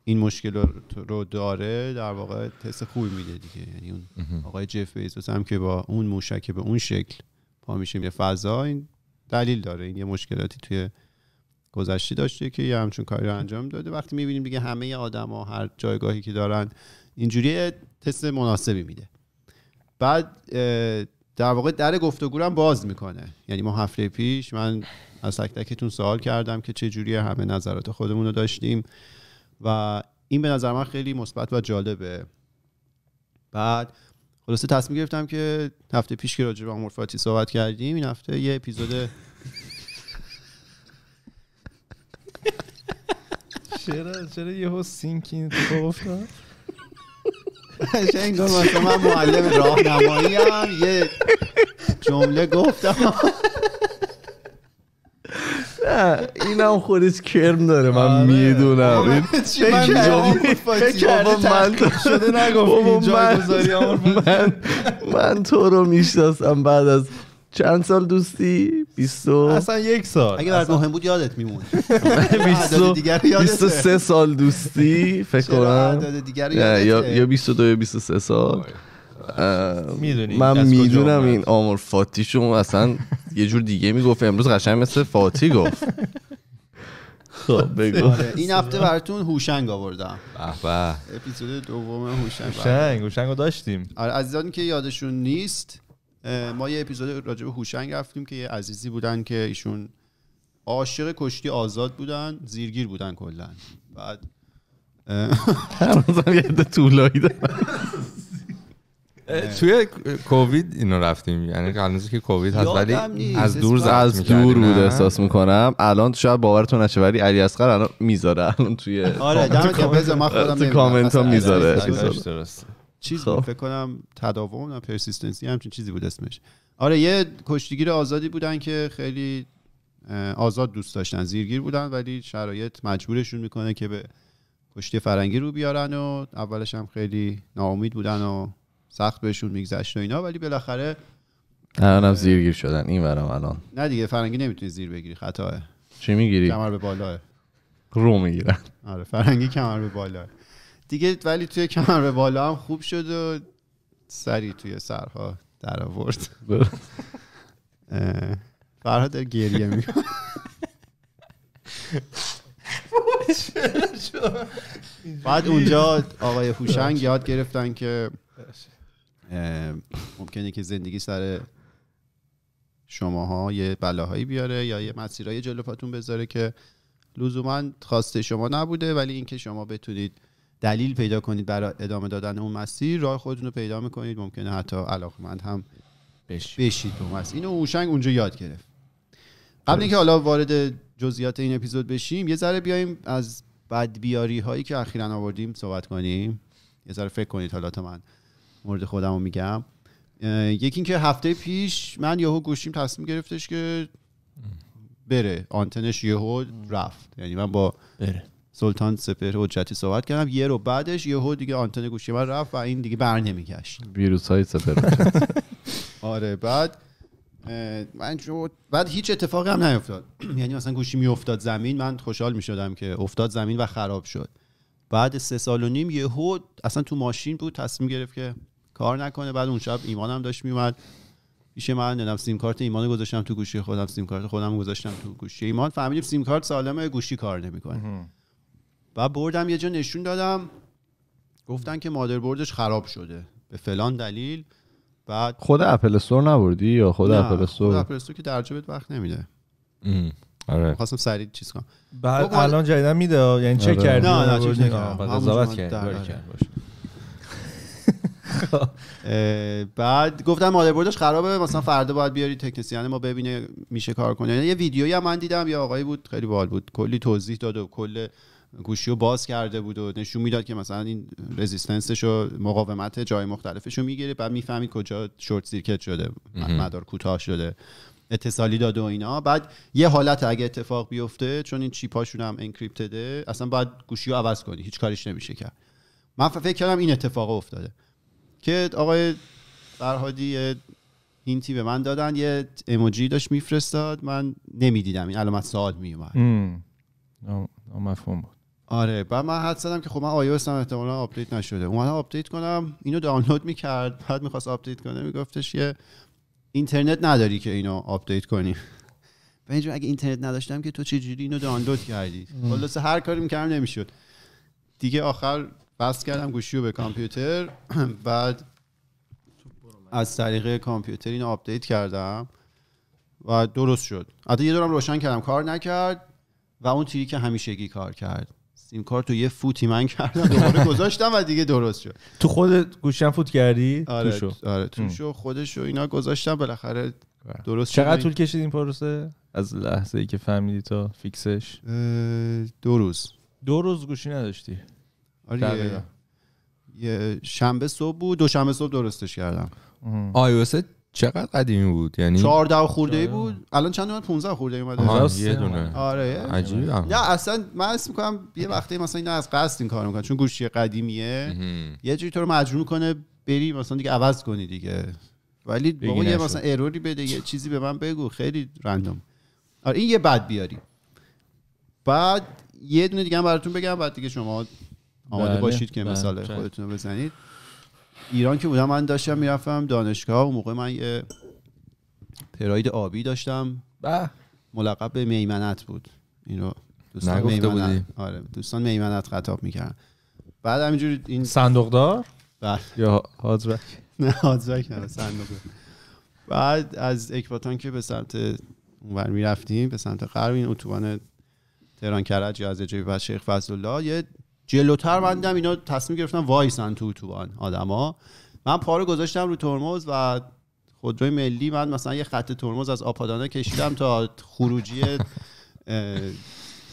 S3: این مشکل رو داره در واقع تست خوبی میده دیگه یعنی اون آقای جف بیزوس هم که با اون موشک به اون شکل پا میشه میره فضا این دلیل داره این یه مشکلاتی توی گذشته داشته که یه همچون کاری رو انجام داده وقتی میبینیم دیگه همه آدما هر جایگاهی که دارن اینجوری تست مناسبی میده بعد در واقع در گفتگو هم باز میکنه یعنی ما هفته پیش من از تک تکتون سوال کردم که چه جوری همه نظرات خودمون رو داشتیم و این به نظر من خیلی مثبت و جالبه بعد خلاصه تصمیم گرفتم که هفته پیش که راجع به آمورفاتی صحبت کردیم این هفته یه اپیزود
S2: چرا چرا یه سینکین تو
S1: من معلم راهنمایی یه جمله گفتم نه این هم خودش کرم داره من آره. میدونم آره.
S2: من
S1: من تو رو میشناسم بعد از چند سال دوستی؟ اصلا یک سال اگه برات مهم بود یادت میمون 23 سال دوستی فکر کنم یا 22 یا 23 سال میدونی من میدونم این آمر فاتیشو اصلا یه جور دیگه میگفت امروز قشنگ مثل فاتی گفت خب بگو آره، این آره. هفته براتون
S3: هوشنگ آوردم
S1: اپیزود
S3: دوم هوشنگ هوشنگ هوشنگو داشتیم آره عزیزانی که یادشون نیست ما یه اپیزود راجع به هوشنگ رفتیم که یه عزیزی بودن که ایشون عاشق کشتی آزاد بودن زیرگیر بودن کلا بعد
S4: هر روزم یه طولایی توی کووید اینو رفتیم یعنی هنوز که کووید هست ولی از دور از دور بود احساس
S1: میکنم الان شاید باورتون نشه ولی علی اصغر الان میذاره الان توی آره
S4: دمت تو کامنت ها میذاره
S1: چیز بود
S3: فکر کنم تداوم و پرسیستنسی همچین چیزی بود اسمش آره یه کشتیگیر آزادی بودن که خیلی آزاد دوست داشتن زیرگیر بودن ولی شرایط مجبورشون میکنه که به کشتی فرنگی رو بیارن و اولش هم خیلی ناامید بودن و سخت بهشون میگذشت و اینا ولی بالاخره
S1: الانم زیرگیر شدن این برام الان
S3: نه دیگه فرنگی نمیتونی زیر بگیری خطاه
S1: چی میگیری کمر به بالاه رو میگیرن
S3: آره فرنگی کمر به بالا دیگه ولی توی کمر به بالا هم خوب شد و سری توی سرها در آورد فرها گریه میکنه
S2: بعد اونجا آقای هوشنگ
S3: یاد گرفتن که ممکنه که زندگی سر شماها یه بلاهایی بیاره یا یه مسیرهای جلو پاتون بذاره که لزوما خواسته شما نبوده ولی اینکه شما بتونید دلیل پیدا کنید برای ادامه دادن اون مسیر راه خودتون رو پیدا میکنید ممکنه حتی علاقمند هم بشید, به اینو اوشنگ اونجا یاد گرفت قبل اینکه حالا وارد جزئیات این اپیزود بشیم یه ذره بیایم از بدبیاری هایی که اخیرا آوردیم صحبت کنیم یه ذره فکر کنید حالا تا من مورد خودم رو میگم یکی اینکه هفته پیش من یهو گوشیم تصمیم گرفتش که بره آنتنش یهو رفت یعنی من با بره. سلطان سپر حجتی صحبت کردم یه رو بعدش یهو دیگه آنتن گوشی من رفت و این دیگه بر نمیگشت
S1: ویروس های سپر
S3: آره بعد من بعد هیچ اتفاقی هم نیفتاد یعنی مثلا گوشی میافتاد زمین من خوشحال میشدم که افتاد زمین و خراب شد بعد سه سال و نیم یهو اصلا تو ماشین بود تصمیم گرفت که کار نکنه بعد اون شب ایمانم داشت میومد میشه من ندم سیم کارت ایمان گذاشتم تو گوشی خودم سیم کارت خودم گذاشتم تو گوشی ایمان فهمیدیم سیم کارت سالمه گوشی کار نمیکنه و بردم یه جا نشون دادم گفتن که مادر بردش خراب شده به فلان دلیل بعد خود اپل
S1: استور نبردی یا خود اپل استور خود
S3: اپل استور که درجه وقت نمیده آره خواستم سریع چیز کنم
S4: بعد الان
S2: جدیدا میده یعنی چک آره. کردی نه نه آره، چک
S3: نکردم آره. کرد خب. بعد گفتم بردش خرابه مثلا فردا باید بیاری تکنسیان ما ببینه میشه کار کنه یعنی یه ویدیویی هم من دیدم یه آقایی بود خیلی باحال بود کلی توضیح داد و کل گوشی رو باز کرده بود و نشون میداد که مثلا این رزیستنسش و مقاومت جای مختلفش رو میگیره بعد میفهمید کجا شورت سیرکت شده مدار کوتاه شده اتصالی داده و اینا بعد یه حالت اگه اتفاق بیفته چون این چیپاشون هم انکریپتده اصلا باید گوشی رو عوض کنی هیچ کاریش نمیشه کرد من فکر کردم این اتفاق افتاده که آقای فرهادی هینتی به من دادن یه اموجی داشت میفرستاد من نمیدیدم این علامت سوال میومد مفهوم بود آره بعد من حد زدم که خب من آی هم احتمالا آپدیت نشده اومدم آپدیت کنم اینو دانلود میکرد بعد میخواست آپدیت کنه میگفتش یه اینترنت نداری که اینو آپدیت کنی و اگه اینترنت نداشتم که تو جوری اینو دانلود کردی خلاص هر کاری میکردم نمیشد دیگه آخر بس کردم گوشی رو به کامپیوتر بعد از طریق کامپیوتر اینو آپدیت کردم و درست شد حتی یه دورم روشن کردم کار نکرد و اون تیری که همیشگی کار کرد سیم کارت تو یه فوتی من کردم دوباره گذاشتم و دیگه درست شد تو خود گوشم فوت کردی آره توشو آره توشو خودشو اینا گذاشتم بالاخره درست چقدر طول کشید این پروسه
S2: از لحظه ای که فهمیدی تا فیکسش
S4: دو روز
S3: دو روز گوشی نداشتی آره یه شنبه صبح بود دوشنبه صبح درستش کردم
S4: iOS چقدر قدیمی بود یعنی 14
S3: خورده ای بود الان چند من 15 خورده ای اومده یه دونه آره عجیبه نه اصلا من اسم میکنم یه وقتی مثلا اینا از قصد این کار میکنن چون گوشی قدیمیه یه جوری تو رو مجبور کنه بری مثلا دیگه عوض کنی دیگه ولی بابا یه مثلا اروری بده یه چیزی به من بگو خیلی رندوم آره این یه بد بیاری بعد یه دونه دیگه هم براتون بگم بعد دیگه شما آماده بله، باشید که بله. مثال خودتون بزنید ایران که بودم من داشتم میرفتم دانشگاه و موقع من یه پراید آبی داشتم به ملقب به میمنت بود اینو دوستان میمنت آره دوستان میمنت خطاب میکردن بعد همینجوری این صندوقدار بله یا هادرک نه هادرک نه صندوق بعد از اکباتان که به سمت اونور میرفتیم به سمت غرب این اتوبان تهران کرج یا از جای شیخ فضل الله یه جلوتر من دیدم اینا تصمیم گرفتم وایسن تو اتوبان آدما من پا رو گذاشتم رو ترمز و خودروی ملی من مثلا یه خط ترمز از آپادانا کشیدم تا خروجی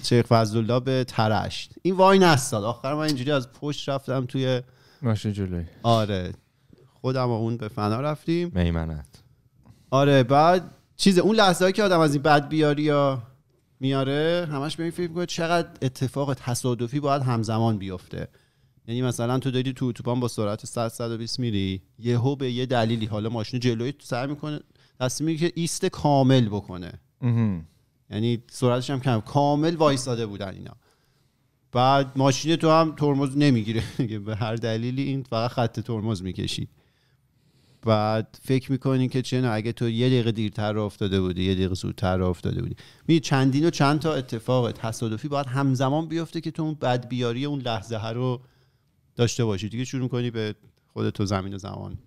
S3: شیخ فضلالله به ترشت این وای نستاد آخر من اینجوری از پشت رفتم توی ماشین جلوی آره خودم و اون به فنا رفتیم میمنت آره بعد چیز اون لحظه که آدم از این بد بیاری یا میاره همش به این فکر میکنه چقدر اتفاق تصادفی باید همزمان بیفته یعنی مثلا تو داری تو اتوبان با سرعت 100 120 میری یهو به یه دلیلی حالا ماشین جلوی سر میکنه تصمیمی که ایست کامل بکنه یعنی سرعتش هم کم کامل وایساده بودن اینا بعد ماشین تو هم ترمز نمیگیره به هر دلیلی این فقط خط ترمز میکشی و فکر میکنین که چه اگه تو یه دقیقه دیرتر را افتاده بودی یه دقیقه زودتر را افتاده بودی می چندین و چند تا اتفاق تصادفی باید همزمان بیفته که تو اون بد بیاری اون لحظه ها رو داشته باشی دیگه شروع کنی به خود تو زمین و زمان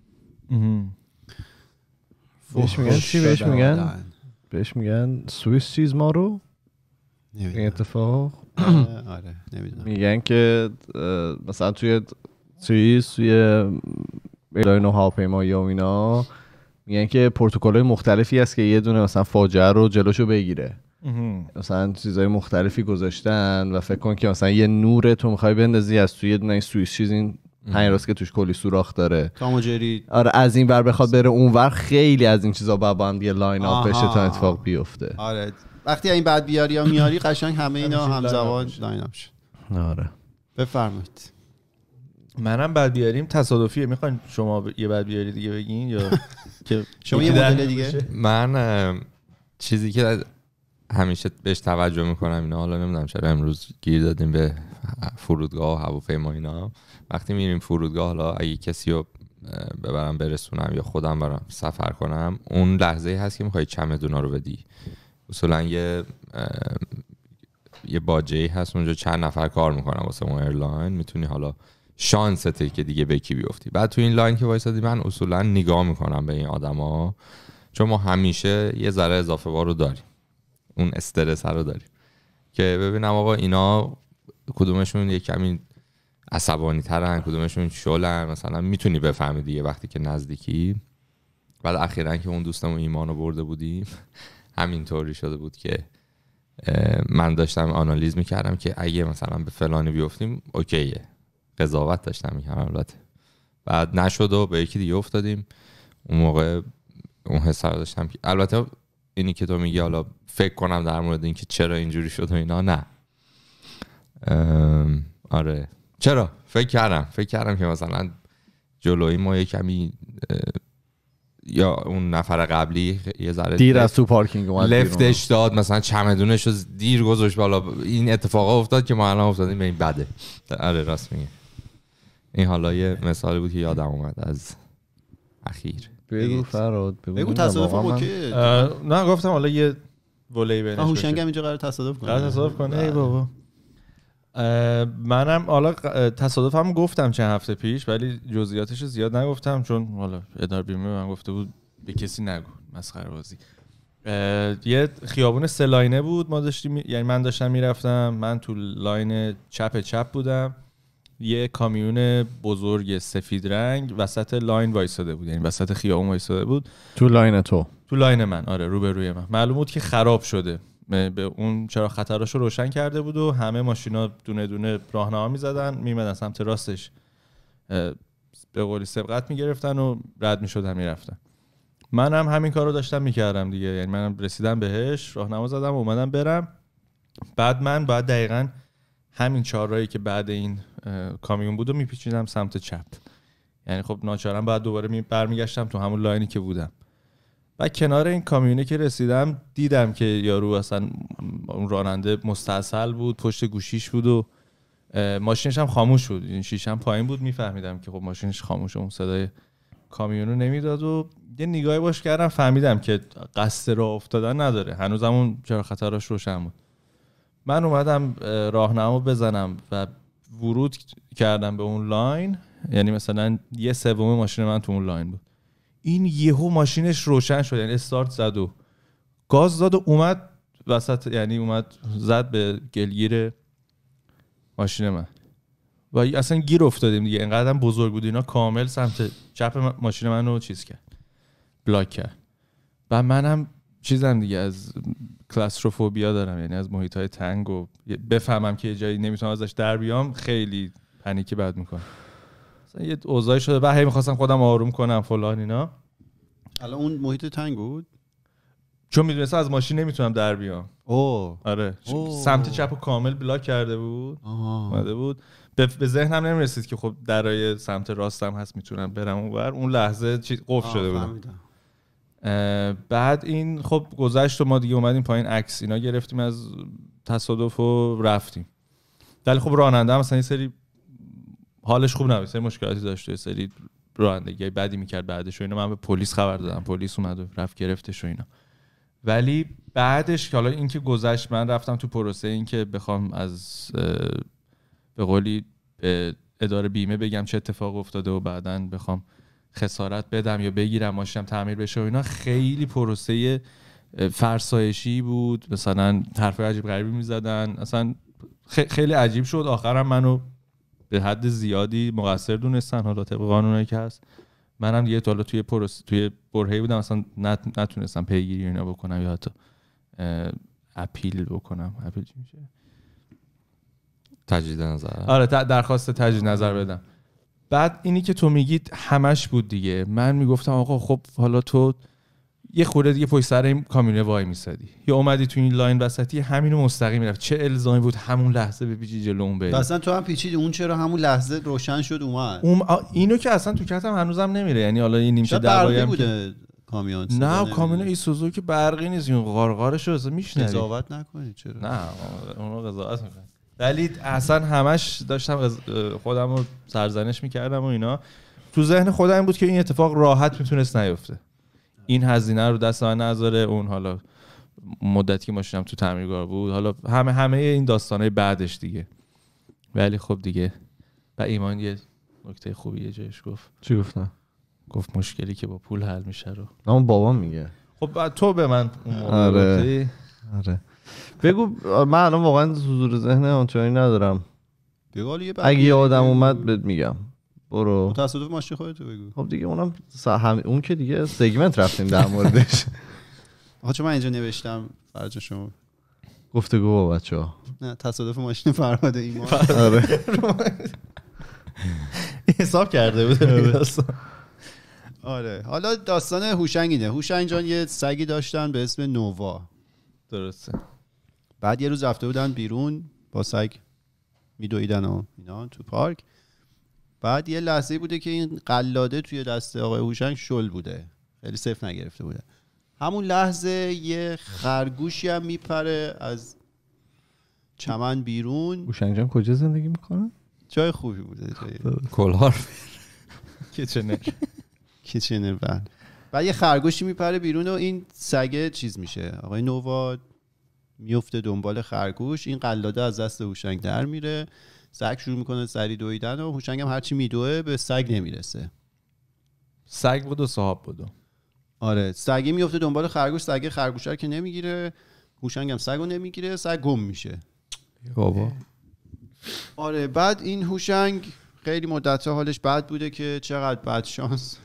S1: بهش میگن چی بهش میگن بهش میگن چیز ما رو این اتفاق
S3: آره, آره،
S1: میگن که مثلا توی سوئیس توی اینا هواپیمایی و اینا میگن که های مختلفی هست که یه دونه مثلا فاجعه رو جلوشو بگیره مثلا چیزای مختلفی گذاشتن و فکر کن که مثلا یه نور تو میخوای بندازی از توی یه دونه سوئیس چیز این همین راست که توش کلی سوراخ داره تاموجری آره از این ور بخواد بره اون ور خیلی از این چیزا با هم دیگه لاین اپ بشه تا اتفاق بیفته
S3: آره وقتی این بعد بیاری یا میاری قشنگ همه اینا همزمان لاین اپ شد آره بفرمایید
S2: منم بعد بیاریم تصادفیه میخواین شما یه بعد بیاری دیگه بگین یا که شما یه مدل دیگه
S4: من چیزی که همیشه بهش توجه میکنم اینا حالا نمیدونم چرا امروز گیر دادیم به فرودگاه و هواپیما اینا وقتی میریم فرودگاه حالا اگه کسی رو ببرم برسونم یا خودم برم سفر کنم اون لحظه هست که میخوای چمدونا رو بدی اصولا یه یه باجه هست اونجا چند نفر کار میکنن واسه اون ایرلاین میتونی حالا شانسته که دیگه به کی بیفتی بعد تو این لاین که وایسادی من اصولا نگاه میکنم به این آدما چون ما همیشه یه ذره اضافه بار رو داریم اون استرس رو داریم که ببینم آقا اینا کدومشون یه کمی عصبانی ترن کدومشون شلن مثلا میتونی بفهمی دیگه وقتی که نزدیکی بعد اخیرا که اون دوستمون ایمان رو برده بودیم همینطوری شده بود که من داشتم آنالیز میکردم که اگه مثلا به فلانی بیفتیم اوکیه قضاوت داشتم میکنم البته بعد نشد و به یکی دیگه افتادیم اون موقع اون حس داشتم که البته اینی که تو میگی حالا فکر کنم در مورد اینکه چرا اینجوری شد و اینا نه آره چرا فکر کردم فکر کردم که مثلا جلوی ما یه کمی یا اون نفر قبلی یه ذره دیر از تو پارکینگ اومد لفتش داد مثلا چمدونش رو دیر گذاشت بالا این اتفاق افتاد که ما الان افتادیم به این بده آره راست میگه این حالا یه مثال بود که یادم اومد از اخیر
S1: بگو فراد بگو, بگو تصادف
S2: نه گفتم حالا یه ولی بینش هوشنگ هم اینجا قرار تصادف کنه قرار تصادف کنه ای بابا منم حالا تصادفم گفتم چند هفته پیش ولی جزئیاتش زیاد نگفتم چون حالا ادار بیمه من گفته بود به کسی نگو مسخره بازی یه خیابون سه بود ما داشتیم یعنی من داشتم میرفتم من تو لاین چپ چپ بودم یه کامیون بزرگ سفید رنگ وسط لاین وایساده بود یعنی وسط خیابون وایساده بود
S1: تو لاین تو
S2: تو لاین من آره روی من معلوم بود که خراب شده به اون چرا خطراش رو روشن کرده بود و همه ماشینا دونه دونه راهنما میزدن میمدن سمت راستش به قولی سبقت میگرفتن و رد میشدن میرفتن من هم همین کار رو داشتم میکردم دیگه یعنی منم رسیدم بهش راهنما زدم اومدم برم بعد من بعد دقیقاً همین چهارایی که بعد این کامیون بود و میپیچیدم سمت چپ یعنی خب ناچارم بعد دوباره برمیگشتم تو همون لاینی که بودم و کنار این کامیونه که رسیدم دیدم که یارو اصلا اون راننده مستاصل بود پشت گوشیش بود و ماشینش هم خاموش بود این هم پایین بود میفهمیدم که خب ماشینش خاموش اون صدای کامیونو نمیداد و یه نگاهی باش کردم فهمیدم که قصد را افتادن نداره هنوز همون چرا خطراش روشن بود من اومدم راهنما بزنم و ورود کردم به اون لاین یعنی مثلا یه سوم ماشین من تو اون لاین بود این یهو ماشینش روشن شد یعنی استارت زد و گاز داد و اومد وسط یعنی اومد زد به گلگیر ماشین من و اصلا گیر افتادیم دیگه انقدر بزرگ بود اینا کامل سمت چپ ماشین من رو چیز کرد بلاک کرد و منم چیزم دیگه از کلاستروفوبیا دارم یعنی از محیط های تنگ و بفهمم که یه جایی نمیتونم ازش در بیام خیلی پنیکی بد میکنم مثلا یه اوضاعی شده بعد هی میخواستم خودم آروم کنم فلان اینا
S3: الان اون محیط تنگ بود
S2: چون میدونستم از ماشین نمیتونم در بیام اوه آره سمت چپ و کامل بلاک کرده بود اومده بود به ذهنم نمیرسید که خب درای سمت راستم هست میتونم برم اونور اون لحظه چی قفل شده بود بعد این خب گذشت و ما دیگه اومدیم پایین عکس اینا گرفتیم از تصادف و رفتیم ولی خب راننده هم مثلا یه سری حالش خوب نبود سری مشکلاتی داشت یه سری رانندگی بدی میکرد بعدش و اینا من به پلیس خبر دادم پلیس اومد و رفت گرفتش و اینا ولی بعدش که حالا اینکه گذشت من رفتم تو پروسه اینکه بخوام از به قولی به اداره بیمه بگم چه اتفاق افتاده و بعدا بخوام خسارت بدم یا بگیرم ماشینم تعمیر بشه و اینا خیلی پروسه فرسایشی بود مثلا حرف عجیب غریبی میزدن اصلا خیلی عجیب شد آخرم منو به حد زیادی مقصر دونستن حالا طبق قانونی که هست منم یه حالا توی پروس توی برهی بودم اصلا نت... نتونستم پیگیری اینا بکنم یا حتی اپیل بکنم اپیل چی میشه
S4: تجدید نظر
S2: آره درخواست تجدید نظر بدم بعد اینی که تو میگید همش بود دیگه من میگفتم آقا خب حالا تو یه خورده دیگه پشت سر این کامیونه وای میسادی یا اومدی تو این لاین وسطی همینو مستقیم میرفت چه الزامی بود همون لحظه به پیچی جلو اون بری اصلا
S3: تو هم پیچید اون چرا همون لحظه روشن شد اومد
S2: اینو که اصلا تو کتم هنوزم نمیره یعنی حالا این نیمچه در بوده کامیون نه
S3: کامیون سوزو که
S2: برقی نیست این قارقارشو اصلا میشنوی قضاوت نکنید چرا نه اونو قضاوت میکنه ولی اصلا همش داشتم خودم رو سرزنش میکردم و اینا تو ذهن خودم این بود که این اتفاق راحت میتونست نیفته این هزینه رو دست من نذاره اون حالا مدتی که ماشینم تو تعمیرگاه بود حالا همه همه این داستانه بعدش دیگه ولی خب دیگه و ایمان یه نکته خوبی یه جایش گفت
S1: چی گفتم گفت مشکلی که با پول
S2: حل میشه رو
S1: اون بابام میگه
S2: خب تو به من اون آره.
S1: آره بگو من الان واقعا حضور ذهن آنچنانی ندارم بگو یه اگه آدم اومد بهت میگم برو
S3: تصادف ماشین خودتو بگو
S1: خب دیگه اونم هم... اون که دیگه سگمنت رفتیم در موردش
S3: آقا چون من اینجا نوشتم براتون شما
S1: گفتگو با بچه ها
S3: نه تصادف ماشین
S1: فرهاد ایمان آره حساب کرده بود آره,
S3: آره. حالا داستان هوشنگ اینه هوشنگ جان یه سگی داشتن به اسم نووا درسته بعد یه روز رفته بودن بیرون با سگ میدویدن و اینا تو پارک بعد یه لحظه بوده که این قلاده توی دست آقای هوشنگ شل بوده خیلی صفر نگرفته بوده همون لحظه یه خرگوشی هم میپره از چمن بیرون
S1: هوشنگ جان کجا زندگی میکنه
S3: جای خوبی بوده کلهار کیچنر
S1: کیچنر بله.
S3: بعد یه خرگوشی میپره بیرون و این سگه چیز میشه آقای نواد میفته دنبال خرگوش این قلاده از دست هوشنگ در میره سگ شروع میکنه سری دویدن و هوشنگ هم هرچی میدوه به سگ نمیرسه سگ بود و صاحب بود آره سگی میفته دنبال خرگوش سگ خرگوش هر که نمیگیره هوشنگ هم سگ نمیگیره سگ گم میشه بابا آره بعد این هوشنگ خیلی مدت حالش بد بوده که چقدر بد شانس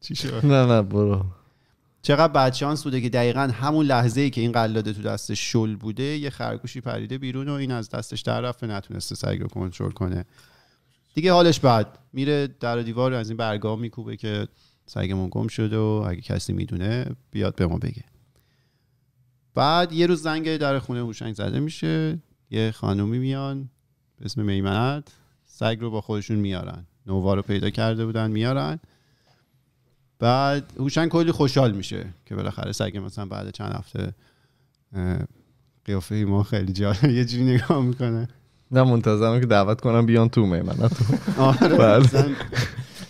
S3: چی نه نه برو چقدر بدشانس بوده که دقیقا همون لحظه ای که این قلاده تو دست شل بوده یه خرگوشی پریده بیرون و این از دستش در رفته نتونسته سگ رو کنترل کنه دیگه حالش بعد میره در و دیوار از این برگاه میکوبه که سگمون گم شده و اگه کسی میدونه بیاد به ما بگه بعد یه روز زنگ در خونه هوشنگ زده میشه یه خانومی میان به اسم میمنت سگ رو با خودشون میارن نووا رو پیدا کرده بودن میارن بعد هوشنگ کلی خوشحال میشه که بالاخره سگ مثلا بعد چند هفته قیافه ما خیلی جالب یه جوری نگاه میکنه
S1: نه منتظرم که دعوت کنم بیان تو میمن آره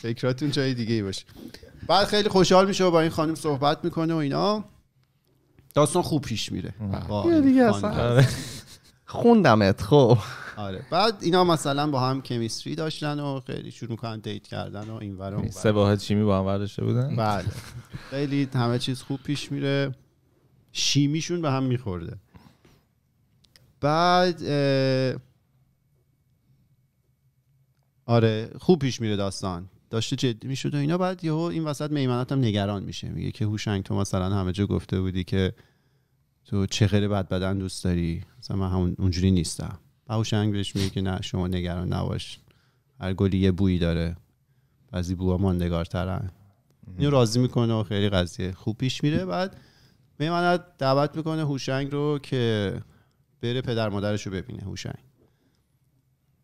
S3: فکراتون جای دیگه ای باشه بعد خیلی خوشحال میشه و با این خانم صحبت میکنه و اینا
S1: داستان خوب پیش میره دیگه آره. خوندمت خب
S3: آره بعد اینا مثلا با هم کمیستری داشتن و خیلی شروع کردن دیت کردن و این ور سه واحد شیمی با هم ورداشته بودن بله خیلی همه چیز خوب پیش میره شیمیشون به هم میخورده بعد آره خوب پیش میره داستان داشته جدی میشد و اینا بعد یهو این وسط میمنت هم نگران میشه میگه که هوشنگ تو مثلا همه جا گفته بودی که تو چه غیر بد بدن دوست داری مثلا من همون اونجوری نیستم هوشنگ بهش میگه که نه شما نگران نباش هر گلی یه بویی داره بعضی بوها ماندگارترن اینو راضی میکنه و خیلی قضیه خوب پیش میره بعد میماند دعوت میکنه هوشنگ رو که بره پدر مادرش رو ببینه هوشنگ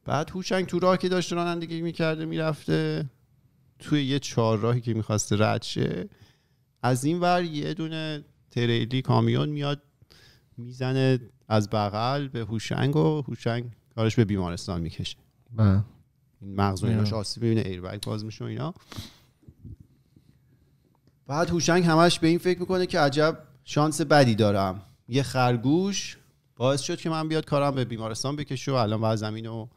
S3: بعد هوشنگ تو راه که داشته رانندگی میکرده میرفته توی یه چهار راهی که میخواسته رد شه از این ور یه دونه تریلی کامیون میاد میزنه از بغل به هوشنگ و هوشنگ کارش به بیمارستان میکشه بله. این مغز و ایناش بله. آسیب میبینه ایربگ باز میشه اینا بعد هوشنگ همش به این فکر میکنه که عجب شانس بدی دارم یه خرگوش باعث شد که من بیاد کارم به بیمارستان بکشه و الان بعد زمین رو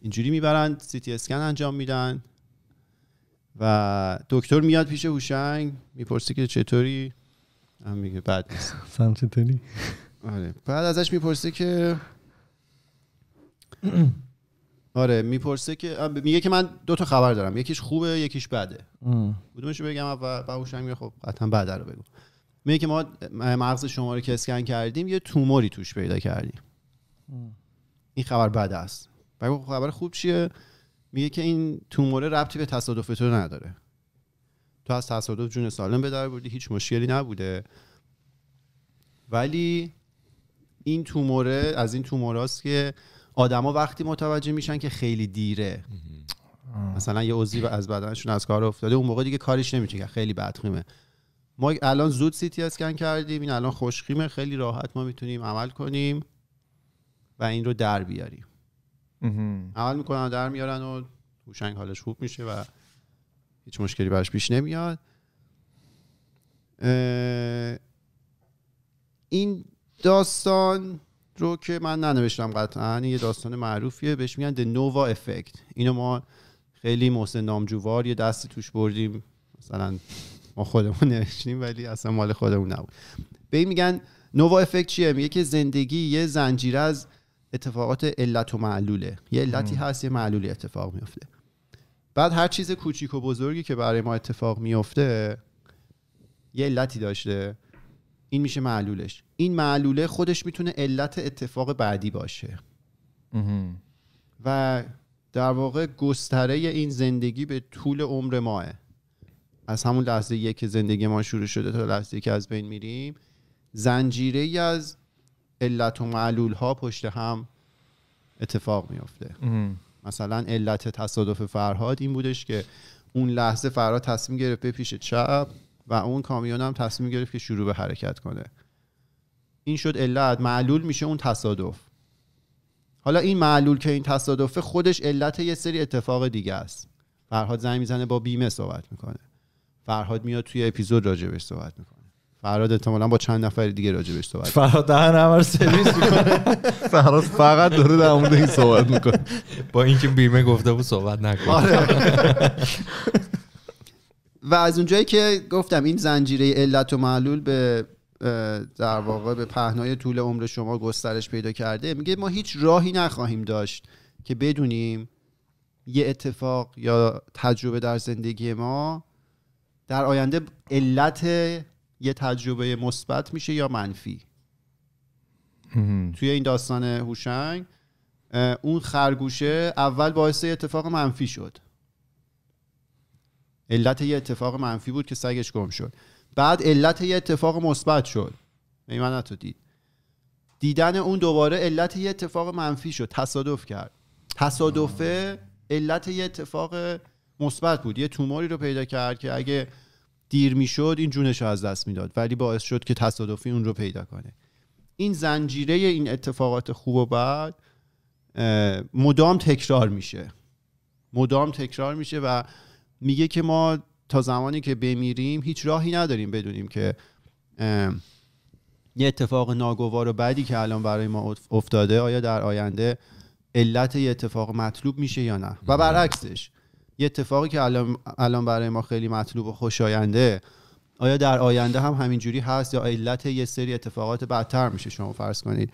S3: اینجوری میبرن تی اسکن انجام میدن و دکتر میاد پیش هوشنگ میپرسه که چطوری هم میگه بد نیست آره بعد ازش میپرسه که آره میپرسه که میگه که من دو تا خبر دارم یکیش خوبه یکیش بده کدومش بگم اول میگه خب قطعا رو بگو میگه که ما مغز شما رو کسکن کردیم یه توموری توش پیدا کردیم این خبر بعد است بگو خبر خوب چیه میگه که این توموره ربطی به تصادف تو نداره تو از تصادف جون سالم به در بودی هیچ مشکلی نبوده ولی این توموره از این توموراست که آدما وقتی متوجه میشن که خیلی دیره مثلا یه عضوی از بدنشون از کار افتاده اون موقع دیگه کارش نمیشه که خیلی بدقیمه ما الان زود سیتی اسکن کردیم این الان خوشخیمه خیلی راحت ما میتونیم عمل کنیم و این رو در بیاریم عمل میکنن در میارن و هوشنگ حالش خوب میشه و هیچ مشکلی براش پیش نمیاد این داستان رو که من ننوشتم قطعا یه داستان معروفیه بهش میگن د نووا افکت اینو ما خیلی محسن نامجووار یه دستی توش بردیم مثلا ما خودمون نوشتیم ولی اصلا مال خودمون نبود به این میگن نووا افکت چیه میگه که زندگی یه زنجیره از اتفاقات علت و معلوله یه علتی هست یه معلولی اتفاق میفته بعد هر چیز کوچیک و بزرگی که برای ما اتفاق میفته یه علتی داشته این میشه معلولش این معلوله خودش میتونه علت اتفاق بعدی باشه و در واقع گستره این زندگی به طول عمر ماه از همون لحظه یک که زندگی ما شروع شده تا لحظه که از بین میریم زنجیره ای از علت و معلول ها پشت هم اتفاق میافته مثلا علت تصادف فرهاد این بودش که اون لحظه فرهاد تصمیم گرفت به پیش چپ و اون کامیون هم تصمیم گرفت که شروع به حرکت کنه این شد علت معلول میشه اون تصادف حالا این معلول که این تصادفه خودش علت یه سری اتفاق دیگه است فرهاد زنگ میزنه با بیمه صحبت میکنه فرهاد میاد توی اپیزود راجبش صحبت میکنه فرهاد احتمالا با چند
S4: نفر دیگه راجبش صحبت فرهاد دهن
S2: عمر سرویس میکنه فرهاد فقط داره در مورد این صحبت
S4: میکنه با اینکه بیمه گفته بود صحبت نکن آره.
S3: و از اونجایی که گفتم این زنجیره علت و معلول به در واقع به پهنای طول عمر شما گسترش پیدا کرده میگه ما هیچ راهی نخواهیم داشت که بدونیم یه اتفاق یا تجربه در زندگی ما در آینده علت یه تجربه مثبت میشه یا منفی توی این داستان هوشنگ اون خرگوشه اول باعث اتفاق منفی شد علت یه اتفاق منفی بود که سگش گم شد بعد علت یه اتفاق مثبت شد میمنت تو دید دیدن اون دوباره علت یه اتفاق منفی شد تصادف کرد تصادفه علت یه اتفاق مثبت بود یه توماری رو پیدا کرد که اگه دیر میشد این جونش رو از دست میداد ولی باعث شد که تصادفی اون رو پیدا کنه این زنجیره این اتفاقات خوب و بد مدام تکرار میشه مدام تکرار میشه و میگه که ما تا زمانی که بمیریم هیچ راهی نداریم بدونیم که یه اتفاق ناگوار و بدی که الان برای ما افتاده آیا در آینده علت یه اتفاق مطلوب میشه یا نه و برعکسش یه اتفاقی که الان, الان برای ما خیلی مطلوب و خوشاینده آیا در آینده هم همینجوری هست یا علت یه سری اتفاقات بدتر میشه شما فرض کنید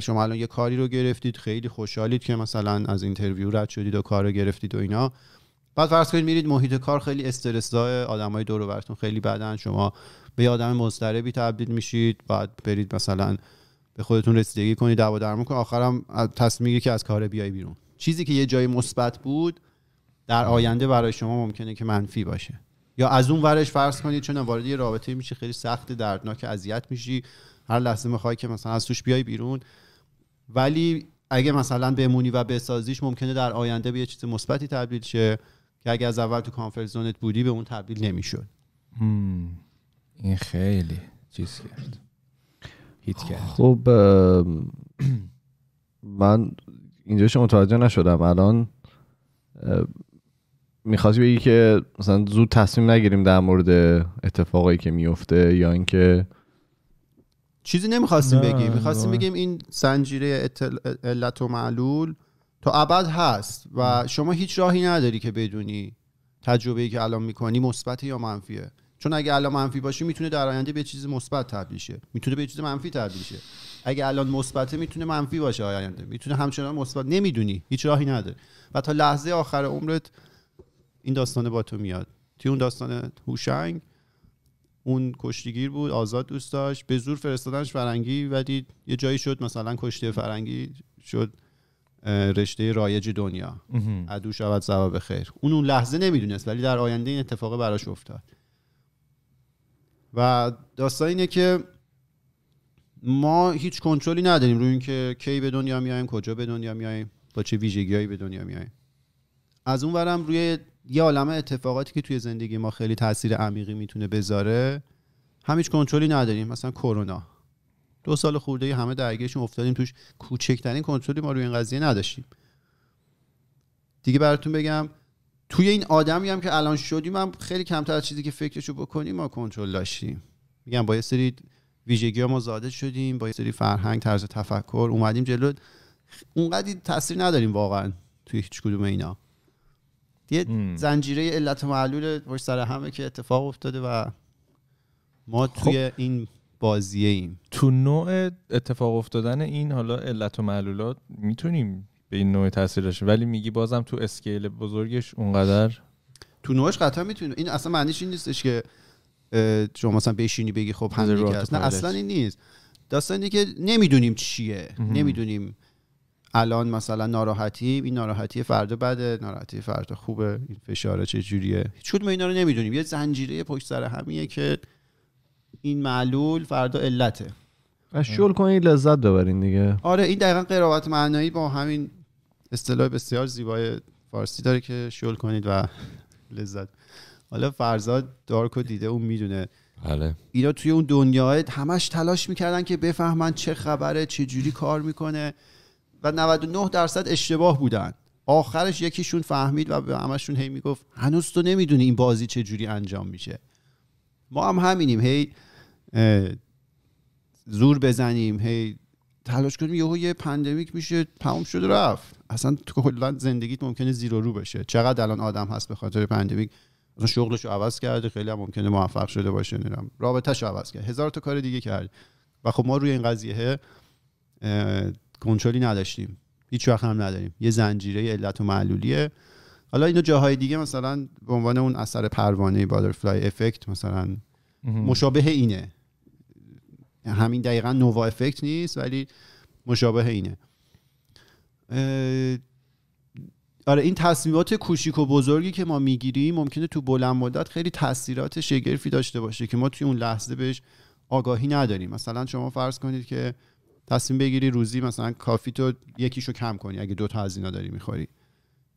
S3: شما الان یه کاری رو گرفتید خیلی خوشحالید که مثلا از اینترویو رد شدید و کار رو گرفتید و اینا بعد فرض کنید میرید محیط کار خیلی استرس داره آدمای دور براتون خیلی بدن شما به آدم مضطربی تبدیل میشید بعد برید مثلا به خودتون رسیدگی کنید دعوا درمون کنید آخرم تصمیمی که از کار بیای بیرون چیزی که یه جای مثبت بود در آینده برای شما ممکنه که منفی باشه یا از اون ورش فرض کنید چون وارد یه رابطه میشه خیلی سخت دردناک اذیت میشی هر لحظه میخوای که مثلا از توش بیای بیرون ولی اگه مثلا بمونی و بسازیش ممکنه در آینده به یه چیز مثبتی تبدیل شه که اگر از اول تو کانفرنس زونت بودی به اون تبدیل نمیشد
S1: این خیلی چیز کرد هیت کرد خب من اینجاش متوجه نشدم الان میخواستی بگی که مثلا زود تصمیم نگیریم در مورد اتفاقایی که میفته یا اینکه
S3: چیزی نمیخواستیم بگیم میخواستیم بگیم این سنجیره علت و معلول تا ابد هست و شما هیچ راهی نداری که بدونی تجربه ای که الان میکنی مثبت یا منفیه چون اگه الان منفی باشه میتونه در آینده به چیز مثبت تبدیل شه میتونه به چیز منفی تبدیل شه اگه الان مثبته میتونه منفی باشه آینده میتونه همچنان مثبت نمیدونی هیچ راهی نداره و تا لحظه آخر عمرت این داستان با تو میاد توی اون داستان هوشنگ اون کشتیگیر بود آزاد دوست داشت به زور فرستادنش فرنگی ولی یه جایی شد مثلا کشتی فرنگی شد رشته رایج دنیا ادو شود سبب خیر اون اون لحظه نمیدونست ولی در آینده این اتفاق براش افتاد و داستان اینه که ما هیچ کنترلی نداریم روی اینکه کی به دنیا میایم کجا به دنیا میایم با چه ویژگیهایی به دنیا میایم از اون ورم روی یه عالمه اتفاقاتی که توی زندگی ما خیلی تاثیر عمیقی میتونه بذاره هم هیچ کنترلی نداریم مثلا کرونا دو سال خورده همه درگیرشون افتادیم توش کوچکترین کنترلی ما روی این قضیه نداشتیم دیگه براتون بگم توی این آدمی هم که الان شدیم هم خیلی کمتر از چیزی که فکرشو بکنیم ما کنترل داشتیم میگم با یه سری ویژگی ها ما زاده شدیم با یه سری فرهنگ طرز تفکر اومدیم جلو اونقدی تاثیر نداریم واقعا توی هیچ کدوم اینا یه زنجیره علت معلول پشت سر همه که اتفاق افتاده و ما خب. توی این بازیه
S2: ایم تو نوع اتفاق افتادن این حالا علت و معلولات میتونیم به این نوع تاثیر داشته ولی میگی بازم تو اسکیل بزرگش اونقدر تو نوعش
S3: قطعا میتونه این اصلا معنیش این نیستش که شما مثلا بشینی بگی خب همین نه اصلا این نیست داستان اینه که نمیدونیم چیه نمیدونیم الان مثلا ناراحتی این ناراحتی فردا بده ناراحتی فردا خوبه این فشاره چه جوریه چود اینا رو نمیدونیم یه زنجیره پشت سر همیه که این معلول فردا علته و شل
S1: کنید لذت ببرین دیگه
S3: آره این دقیقا قرابت معنایی با همین اصطلاح بسیار زیبای فارسی داره که شل کنید و لذت حالا فرزاد دارکو دیده اون میدونه بله اینا توی اون دنیای همش تلاش میکردن که بفهمن چه خبره چه جوری کار میکنه و 99 درصد اشتباه بودن آخرش یکیشون فهمید و به همشون هی میگفت هنوز تو نمیدونی این بازی چه جوری انجام میشه ما هم همینیم هی زور بزنیم هی تلاش کنیم یهو یه پندمیک میشه تمام شد رفت اصلا کلا زندگیت ممکنه زیر و رو بشه چقدر الان آدم هست به خاطر پندمیک اصلا شغلش رو عوض کرده خیلی هم ممکنه موفق شده باشه نمیدونم رابطه‌ش عوض کرد هزار تا کار دیگه کرد و خب ما روی این قضیه کنترلی نداشتیم هیچ وقت هم نداریم یه زنجیره علت و معلولیه حالا اینو جاهای دیگه مثلا به عنوان اون اثر پروانه بادرفلای افکت مثلا مشابه اینه همین دقیقا نووا افکت نیست ولی مشابه اینه آره این تصمیمات کوچیک و بزرگی که ما میگیریم ممکنه تو بلند مدت خیلی تاثیرات شگرفی داشته باشه که ما توی اون لحظه بهش آگاهی نداریم مثلا شما فرض کنید که تصمیم بگیری روزی مثلا کافی تو یکیشو کم کنی اگه دو تا از اینا داری میخوری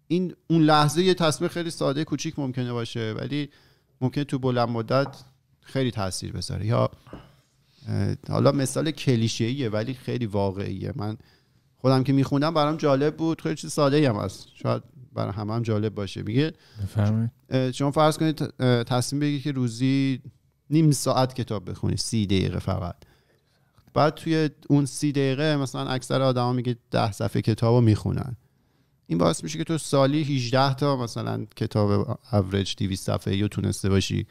S3: این اون لحظه یه تصمیم خیلی ساده کوچیک ممکنه باشه ولی ممکنه تو بلند مدت خیلی تاثیر بذاره یا حالا مثال ایه ولی خیلی واقعیه من خودم که میخوندم برام جالب بود خیلی چیز ساده هم هست شاید برای همه هم جالب باشه میگه شما فرض کنید تصمیم بگی که روزی نیم ساعت کتاب بخونی سی دقیقه فقط بعد توی اون سی دقیقه مثلا اکثر آدما میگه ده صفحه کتاب رو میخونن این باعث میشه که تو سالی 18 تا مثلا کتاب اوریج 200 صفحه یا تونسته باشی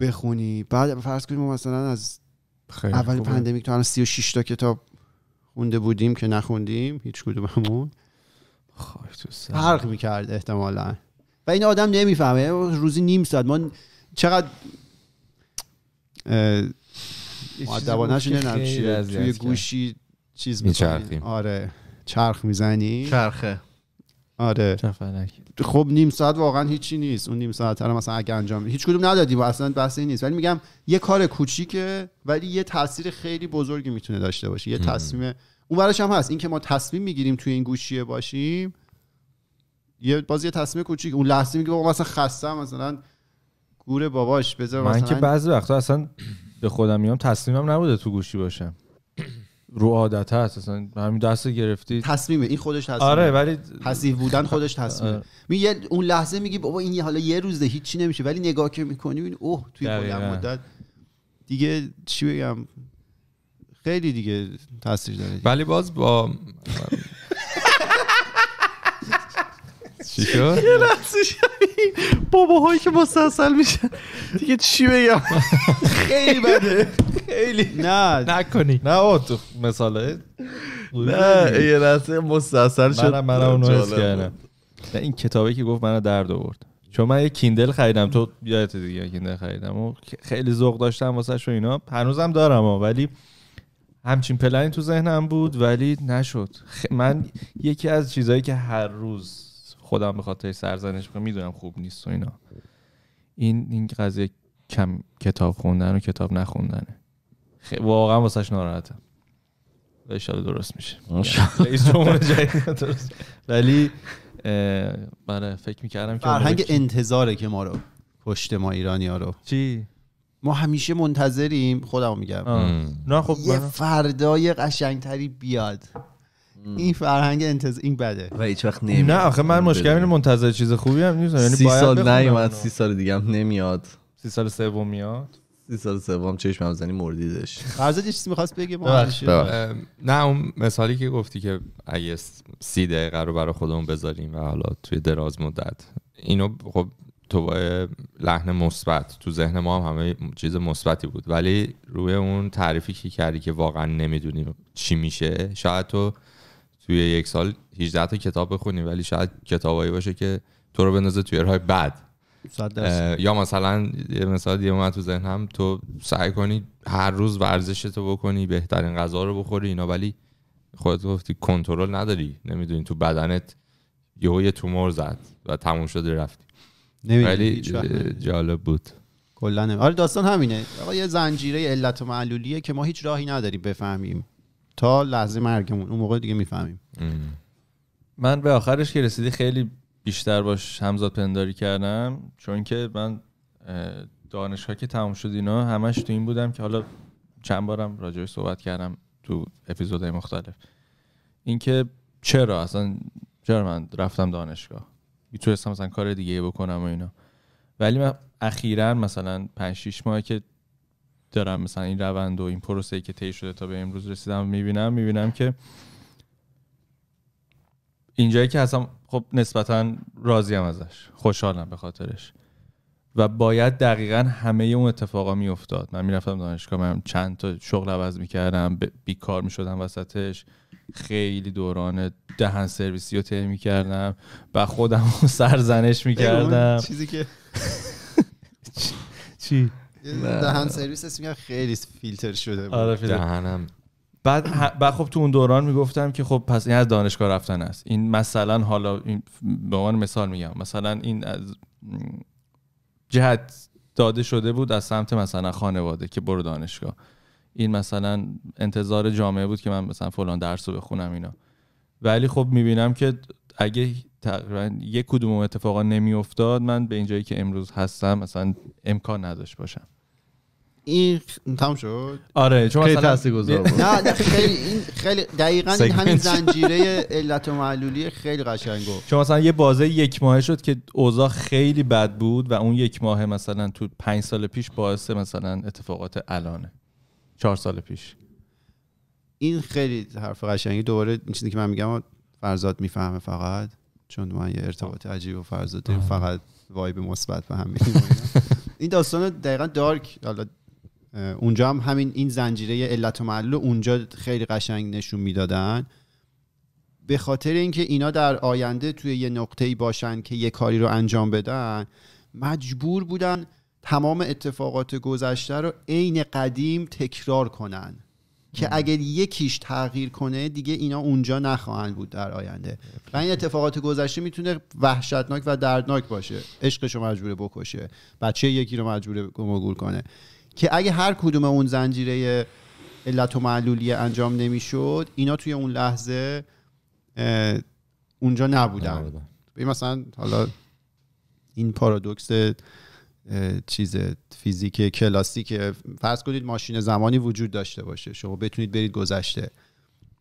S3: بخونی بعد فرض کنیم مثلا از اول پندمیک تا الان 36 تا کتاب خونده بودیم که نخوندیم هیچ کدوممون فرق میکرد احتمالا و این آدم نمیفهمه روزی نیم ساعت ما چقدر معدبانه شده توی گوشی چیز میکنیم آره چرخ میزنی چرخه آره خب نیم ساعت واقعا هیچی نیست اون نیم ساعت هم مثلا اگه انجام هیچ کدوم ندادی و اصلا بحثی نیست ولی میگم یه کار کوچیکه ولی یه تاثیر خیلی بزرگی میتونه داشته باشه یه تصمیم اون براش هم هست اینکه ما تصمیم میگیریم توی این گوشیه باشیم یه باز یه تصمیم کوچیک اون لحظه میگه بابا مثلا خستم مثلا گور باباش بذار من که بعضی
S2: وقتا اصلا به خودم میام تصمیمم نبوده تو گوشی باشم رو عادت هست اصلا همین دست گرفتی
S3: تصمیمه این خودش تصمیمه آره ولی بودن خودش آره. تصمیمه آره. اون لحظه میگی بابا این حالا یه روزه هیچی نمیشه ولی نگاه که میکنی این اوه توی بودن مدت دیگه چی بگم خیلی دیگه تاثیر داره ولی باز با چی
S2: شد؟
S1: یه لحظه باباهایی که مستحصل میشن دیگه چی بگم خیلی بده
S2: خیلی نه نکنی نه او تو مثاله نه یه لحظه مستحصل شد منم اونو حس کردم نه این کتابی که گفت منو درد آورد چون من یه کیندل خریدم تو یادت دیگه کیندل خریدم و خیلی ذوق داشتم واسه شو اینا هنوزم دارم ها ولی همچین پلنی تو ذهنم بود ولی نشد من یکی از چیزهایی که هر روز خودم به خاطر سرزنش میکنم میدونم خوب نیست و اینا این این قضیه کم کتاب خوندن و کتاب نخوندنه واقعا واسش ناراحتم ان درست میشه یعنی
S3: ولی بله، فکر میکردم که فرهنگ انتظاره که ما رو پشت ما ایرانی ها رو چی ما همیشه منتظریم خودم میگم نه خب یه فردای قشنگتری بیاد این فرهنگ انتظار این بده و هیچ
S1: وقت نمیاد نه آخه من مشکل
S2: اینه منتظر چیز خوبی هم نیستم یعنی باید سال نیومد
S1: سی سال دیگه هم نمیاد سی سال سوم میاد سی سال سوم چشم هم
S4: زنی مردیدش هر یه
S3: چیزی میخواست بگه
S4: نه اون مثالی که گفتی که اگه سی دقیقه رو برای خودمون بذاریم و حالا توی دراز مدت اینو خب تو لحن مثبت تو ذهن ما هم همه چیز مثبتی بود ولی روی اون تعریفی که کردی که واقعا نمیدونیم چی میشه شاید تو توی یک سال 18 تا کتاب بخونی ولی شاید کتابایی باشه که تو رو بندازه توی راه بد یا مثلا یه مثال دیگه اومد تو ذهنم تو سعی کنی هر روز ورزش تو بکنی بهترین غذا رو بخوری اینا ولی خودت گفتی کنترل نداری نمیدونی تو بدنت یهو یه تومور زد و تموم شده رفتی ولی جالب بود کلا آره داستان همینه
S3: یه زنجیره علت و معلولیه که ما هیچ راهی نداریم بفهمیم تا لحظه مرگمون اون موقع دیگه میفهمیم
S2: من به آخرش که رسیدی خیلی بیشتر باش همزاد پنداری کردم چون که من دانشگاه که تمام شد اینا همش تو این بودم که حالا چند بارم راجعش صحبت کردم تو اپیزودهای مختلف اینکه چرا اصلا چرا من رفتم دانشگاه میتونستم مثلا کار دیگه بکنم و اینا ولی من اخیرا مثلا 5 6 ماه که دارم مثلا این روند و این پروسه که طی شده تا به امروز رسیدم میبینم میبینم که اینجایی که هستم خب نسبتا راضیم ازش خوشحالم به خاطرش و باید دقیقا همه اون اتفاقا میافتاد من میرفتم دانشگاه من چند تا شغل عوض میکردم بیکار میشدم وسطش خیلی دوران دهن سرویسی رو طی میکردم و خودم رو سرزنش میکردم چیزی که
S3: چی دهن سرویس اسم خیلی فیلتر شده بود آره،
S2: دهنم بعد بعد خب تو اون دوران میگفتم که خب پس این از دانشگاه رفتن است این مثلا حالا به عنوان مثال میگم مثلا این از جهت داده شده بود از سمت مثلا خانواده که برو دانشگاه این مثلا انتظار جامعه بود که من مثلا فلان درس رو بخونم اینا ولی خب میبینم که اگه تقریبا یک کدوم اتفاقا نمیافتاد من به اینجایی که امروز هستم مثلا امکان نداشت باشم
S3: این تم شد آره چون خیلی گذار بود نه, خیلی این خیلی دقیقاً این همین زنجیره علت و معلولی خیلی قشنگو
S2: چون مثلا یه بازه یک ماهه شد که اوضاع خیلی بد بود و اون یک ماه مثلا تو پنج سال پیش باعث مثلا اتفاقات الانه
S3: چهار سال پیش این خیلی حرف قشنگی دوباره چیزی که من میگم فرزاد میفهمه فقط چون من یه ارتباط عجیب و فرض فقط وایب مثبت به هم میدیم این داستان دقیقا دارک حالا اونجا هم همین این زنجیره علت و معلول اونجا خیلی قشنگ نشون میدادن به خاطر اینکه اینا در آینده توی یه نقطه ای باشن که یه کاری رو انجام بدن مجبور بودن تمام اتفاقات گذشته رو عین قدیم تکرار کنن که اگر یکیش تغییر کنه دیگه اینا اونجا نخواهند بود در آینده و این اتفاقات گذشته میتونه وحشتناک و دردناک باشه عشقش رو مجبوره بکشه بچه یکی رو مجبوره گمگور کنه که اگه هر کدوم اون زنجیره علت و معلولیه انجام نمیشد اینا توی اون لحظه اونجا نبودن مثلا حالا این پارادوکس چیز فیزیک کلاسیک فرض کنید ماشین زمانی وجود داشته باشه شما بتونید برید گذشته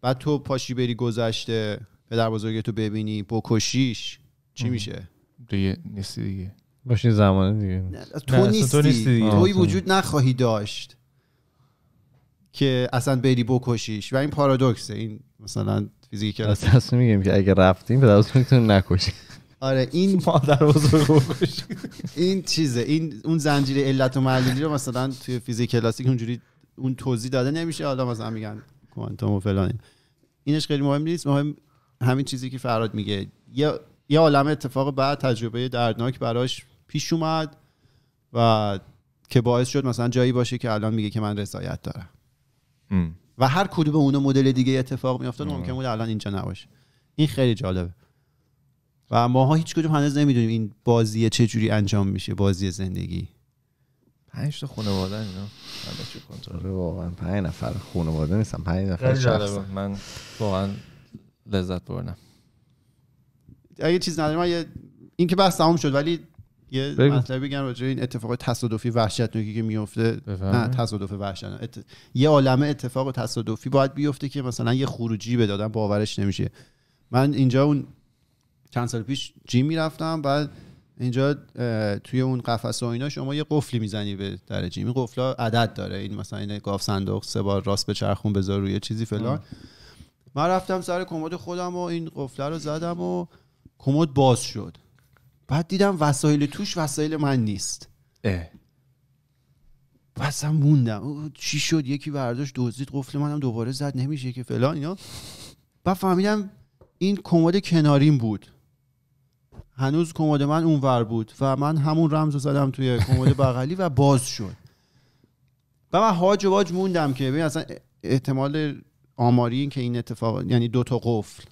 S3: بعد تو پاشی بری گذشته پدر بزرگ تو ببینی بکشیش چی میشه
S2: دیگه نیستی دیگه
S1: ماشین زمانی دیگه تو نیستی, تو نیستی توی وجود
S3: نخواهی داشت که اصلا بری بکشیش و این پارادوکسه این مثلا فیزیک کلاسیک
S1: میگم که اگه رفتیم پدر بزرگتون نکشید
S3: آره این مادر بزرگ این چیزه این اون زنجیره علت و معلولی رو مثلا توی فیزیک کلاسیک اونجوری اون توضیح داده نمیشه حالا مثلا میگن کوانتوم و فلان اینش خیلی مهم نیست مهم همین چیزی که فراد میگه یا یا عالم اتفاق بعد تجربه دردناک براش پیش اومد و که باعث شد مثلا جایی باشه که الان میگه که من رضایت دارم و هر کدوم اون مدل دیگه اتفاق میافتاد ممکن بود الان اینجا نباشه این خیلی جالبه و ماها هیچ کدوم هنوز نمیدونیم این بازی چه جوری انجام میشه بازی زندگی
S2: پنج تا خانواده اینا کنترل
S1: آره، واقعا پنج نفر خانواده نیستم پنج نفر شخص
S3: من واقعا لذت بردم اگه چیز نداریم این که بحث تمام شد ولی یه مطلب بگم راجع این اتفاق تصادفی وحشتناکی که میفته نه تصادف وحشت ات... یه عالمه اتفاق تصادفی باید بیفته که مثلا یه خروجی بدادن باورش نمیشه من اینجا اون چند سال پیش جیم میرفتم بعد اینجا توی اون قفس و اینا شما یه قفلی میزنی به در جیم این قفلا عدد داره این مثلا این گاف صندوق سه بار راست به چرخون بذار روی چیزی فلان من رفتم سر کمد خودم و این قفله رو زدم و کمد باز شد بعد دیدم وسایل توش وسایل من نیست اه. بس هم موندم چی شد یکی برداشت دزدید قفل منم دوباره زد نمیشه که فلان اینا بعد فهمیدم این کمد کناریم بود هنوز کمد من اونور بود و من همون رمز رو زدم توی کمد بغلی و باز شد و من هاج و واج موندم که ببین اصلا احتمال آماری این که این اتفاق یعنی دو تا قفل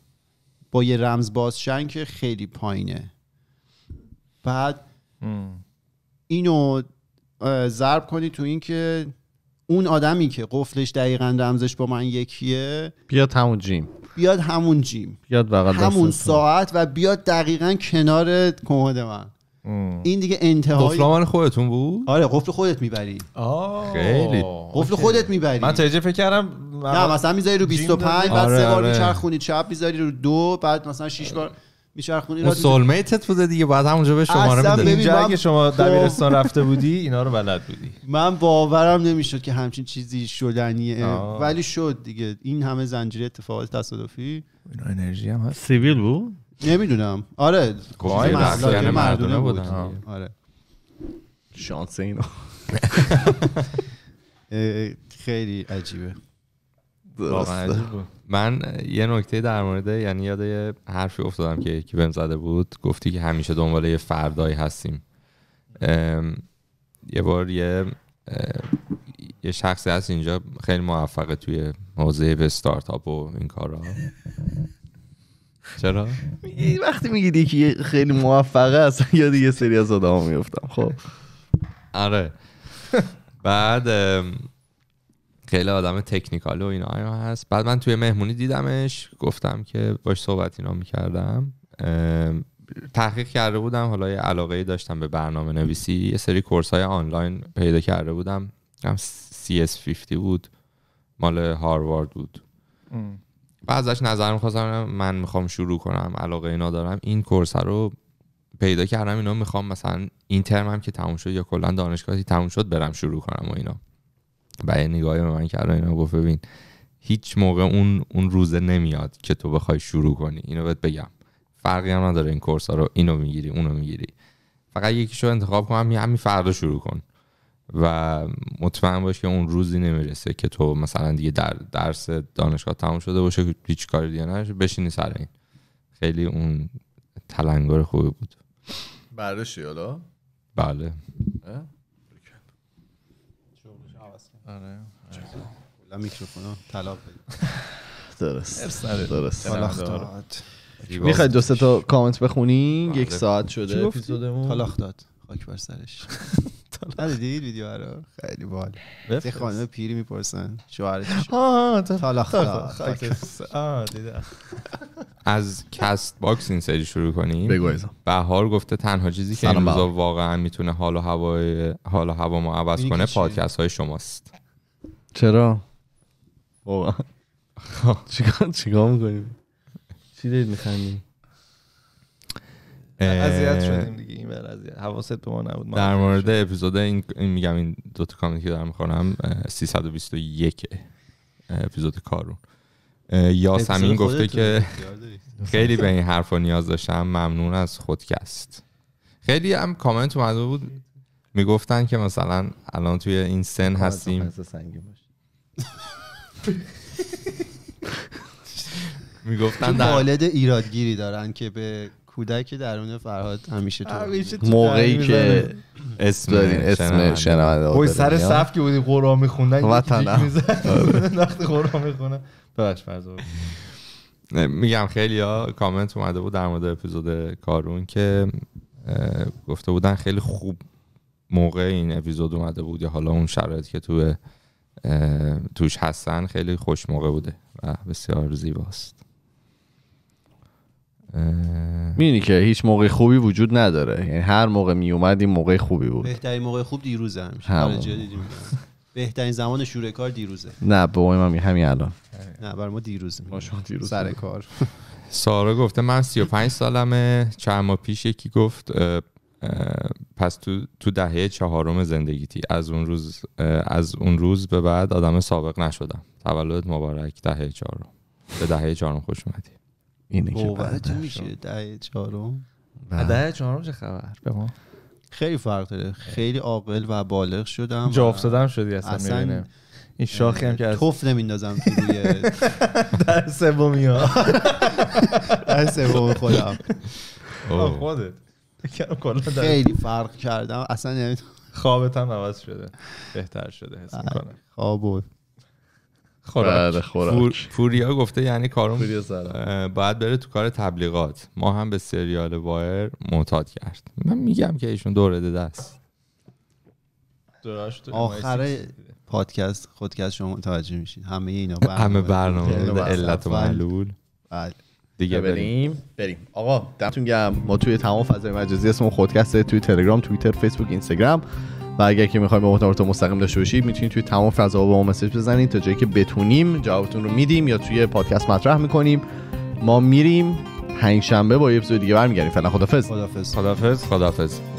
S3: با یه رمز باز شن که خیلی پایینه بعد اینو ضرب کنی تو اینکه اون آدمی که قفلش دقیقا رمزش با من یکیه
S1: بیا تموجیم بیاد همون جیم بیاد
S3: همون ساعت و بیاد دقیقا کنار کمد من این دیگه انتهای قفل خودتون بود آره قفل خودت میبری خیلی قفل خودت میبری من فکر کردم نه مثلا میذاری رو 25 بعد سه آره، بار آره. میچرخونی چپ میذاری رو دو بعد مثلا 6 بار میچرخونی اون سولمیتت
S4: بوده دیگه بعد همونجا به شماره میدادی
S3: اینجا اگه شما دبیرستان رفته بودی اینا رو بلد بودی من باورم نمیشد که همچین چیزی شدنیه آه. ولی شد دیگه این همه زنجیره اتفاقات تصادفی اینا انرژی هم هست سیویل بود نمیدونم آره مردونه, مردونه بود
S1: آره شانس اینو خیلی عجیبه
S4: من یه نکته در مورد یعنی یاد یه حرفی افتادم که یکی بهم زده بود گفتی که همیشه دنبال یه فردایی هستیم یه بار یه یه شخصی هست اینجا خیلی موفقه توی حوزه ستارتاپ و این کارا چرا؟
S1: وقتی میگید یکی خیلی موفقه هست یاد یه سری از آدم
S4: میفتم خب آره بعد خیلی آدم تکنیکال و اینا هست بعد من توی مهمونی دیدمش گفتم که باش صحبت اینا میکردم تحقیق کرده بودم حالا یه علاقه داشتم به برنامه نویسی یه سری کورس های آنلاین پیدا کرده بودم هم CS50 بود مال هاروارد بود بعضش و ازش نظر میخواستم من میخوام شروع کنم علاقه اینا دارم این کورس ها رو پیدا کردم اینا میخوام مثلا این هم که تموم شد یا کلا دانشگاهی تموم شد برم شروع کنم و اینا و یه نگاهی به من کرد اینا گفت ببین هیچ موقع اون اون روزه نمیاد که تو بخوای شروع کنی اینو بهت بگم فرقی هم نداره این کورس ها رو اینو میگیری اونو میگیری فقط یکیشو انتخاب کن همین همین فردا شروع کن و مطمئن باش که اون روزی نمیرسه که تو مثلا دیگه در درس دانشگاه تموم شده باشه که هیچ کاری دیگه نشه بشینی سر این خیلی اون تلنگر خوبی بود
S1: بعدش حالا بله آره
S3: کلا میکروفونا طلاق درست درست میخواید دو سه
S1: تا کامنت بخونین یک بله. ساعت شده اپیزودمون طلاق
S3: داد خاک بر سرش تا دیدید ویدیو رو خیلی بال یه خانم پیری میپرسن شوهرش ها
S4: از کست باکس این سری شروع کنیم بهار گفته تنها چیزی که امروز واقعا میتونه حال و هوای حال و هوا ما عوض کنه پادکست های شماست چرا واقعا
S1: چیکار چیکار میکنیم چی دارید میخندیم
S4: اذیت شدیم
S2: دیگه این در
S4: مورد اپیزود این, میگم این دو تا که دارم میخونم 321 اپیزود کارون یاسمین گفته که خیلی به این حرفا نیاز داشتم ممنون از خودکست خیلی هم کامنت اومده بود میگفتن که مثلا الان توی این سن هستیم میگفتن والد
S3: ایرادگیری دارن که به کودک درون فرهاد همیشه تو موقعی
S1: که اسم اسم
S4: شنونده بود سر صف
S2: که بودی قرآن میخوندن وطن نخت قرآن میخونه
S4: ببخش میگم خیلی ها کامنت اومده بود در مورد اپیزود کارون که گفته بودن خیلی خوب موقع این اپیزود اومده بود یا حالا اون شرایط که تو توش هستن خیلی خوش موقع بوده و بسیار زیباست میبینی که هیچ موقع خوبی وجود نداره یعنی هر موقع می
S1: اومد این موقع خوبی بود بهترین
S3: موقع خوب دیروزه همیشه بهترین زمان شروع کار دیروزه
S4: نه به من همین الان
S3: نه برای ما دیروزه. دیروز دیروز سر کار
S4: سارا گفته من 35 سالمه چند ماه پیش یکی گفت پس تو تو دهه چهارم زندگیتی از اون روز از اون روز به بعد آدم سابق نشدم تولدت مبارک دهه چهارم به دهه چهارم خوش اومدی اینه که
S3: بعد میشه دهه چهارم دهه چهارم چه خبر به ما خیلی فرق داره خیلی عاقل و بالغ شدم جا افتادم شدی اصلا, اصلا میبینم این شاخی هم که از توف نمیندازم تو دیگه در سومی ها در سوم خودم
S2: خودت خیلی فرق کردم اصلا یعنی خوابت هم عوض شده بهتر شده حس میکنم
S4: خواب بود خوراک, بله، فوریا گفته یعنی کارون باید بره تو کار تبلیغات ما هم به سریال وایر معتاد کرد من میگم که ایشون دوره ده دست
S2: آخر
S4: پادکست خودکست
S1: شما متوجه میشین همه اینا برنامه همه برنامه علت و معلول بله. دیگه بله، بریم بریم آقا دمتون گرم ما توی تمام فضای مجازی اسم خودکست توی تلگرام توییتر فیسبوک اینستاگرام و اگر که میخوایم به مستقیم داشته باشید میتونید توی تمام فضاها به ما مسیج بزنید تا جایی که بتونیم جوابتون رو میدیم یا توی پادکست مطرح میکنیم ما میریم پنج شنبه با یه اپیزود دیگه برمیگردیم فعلا خدافظ خدافظ خدافظ خدافظ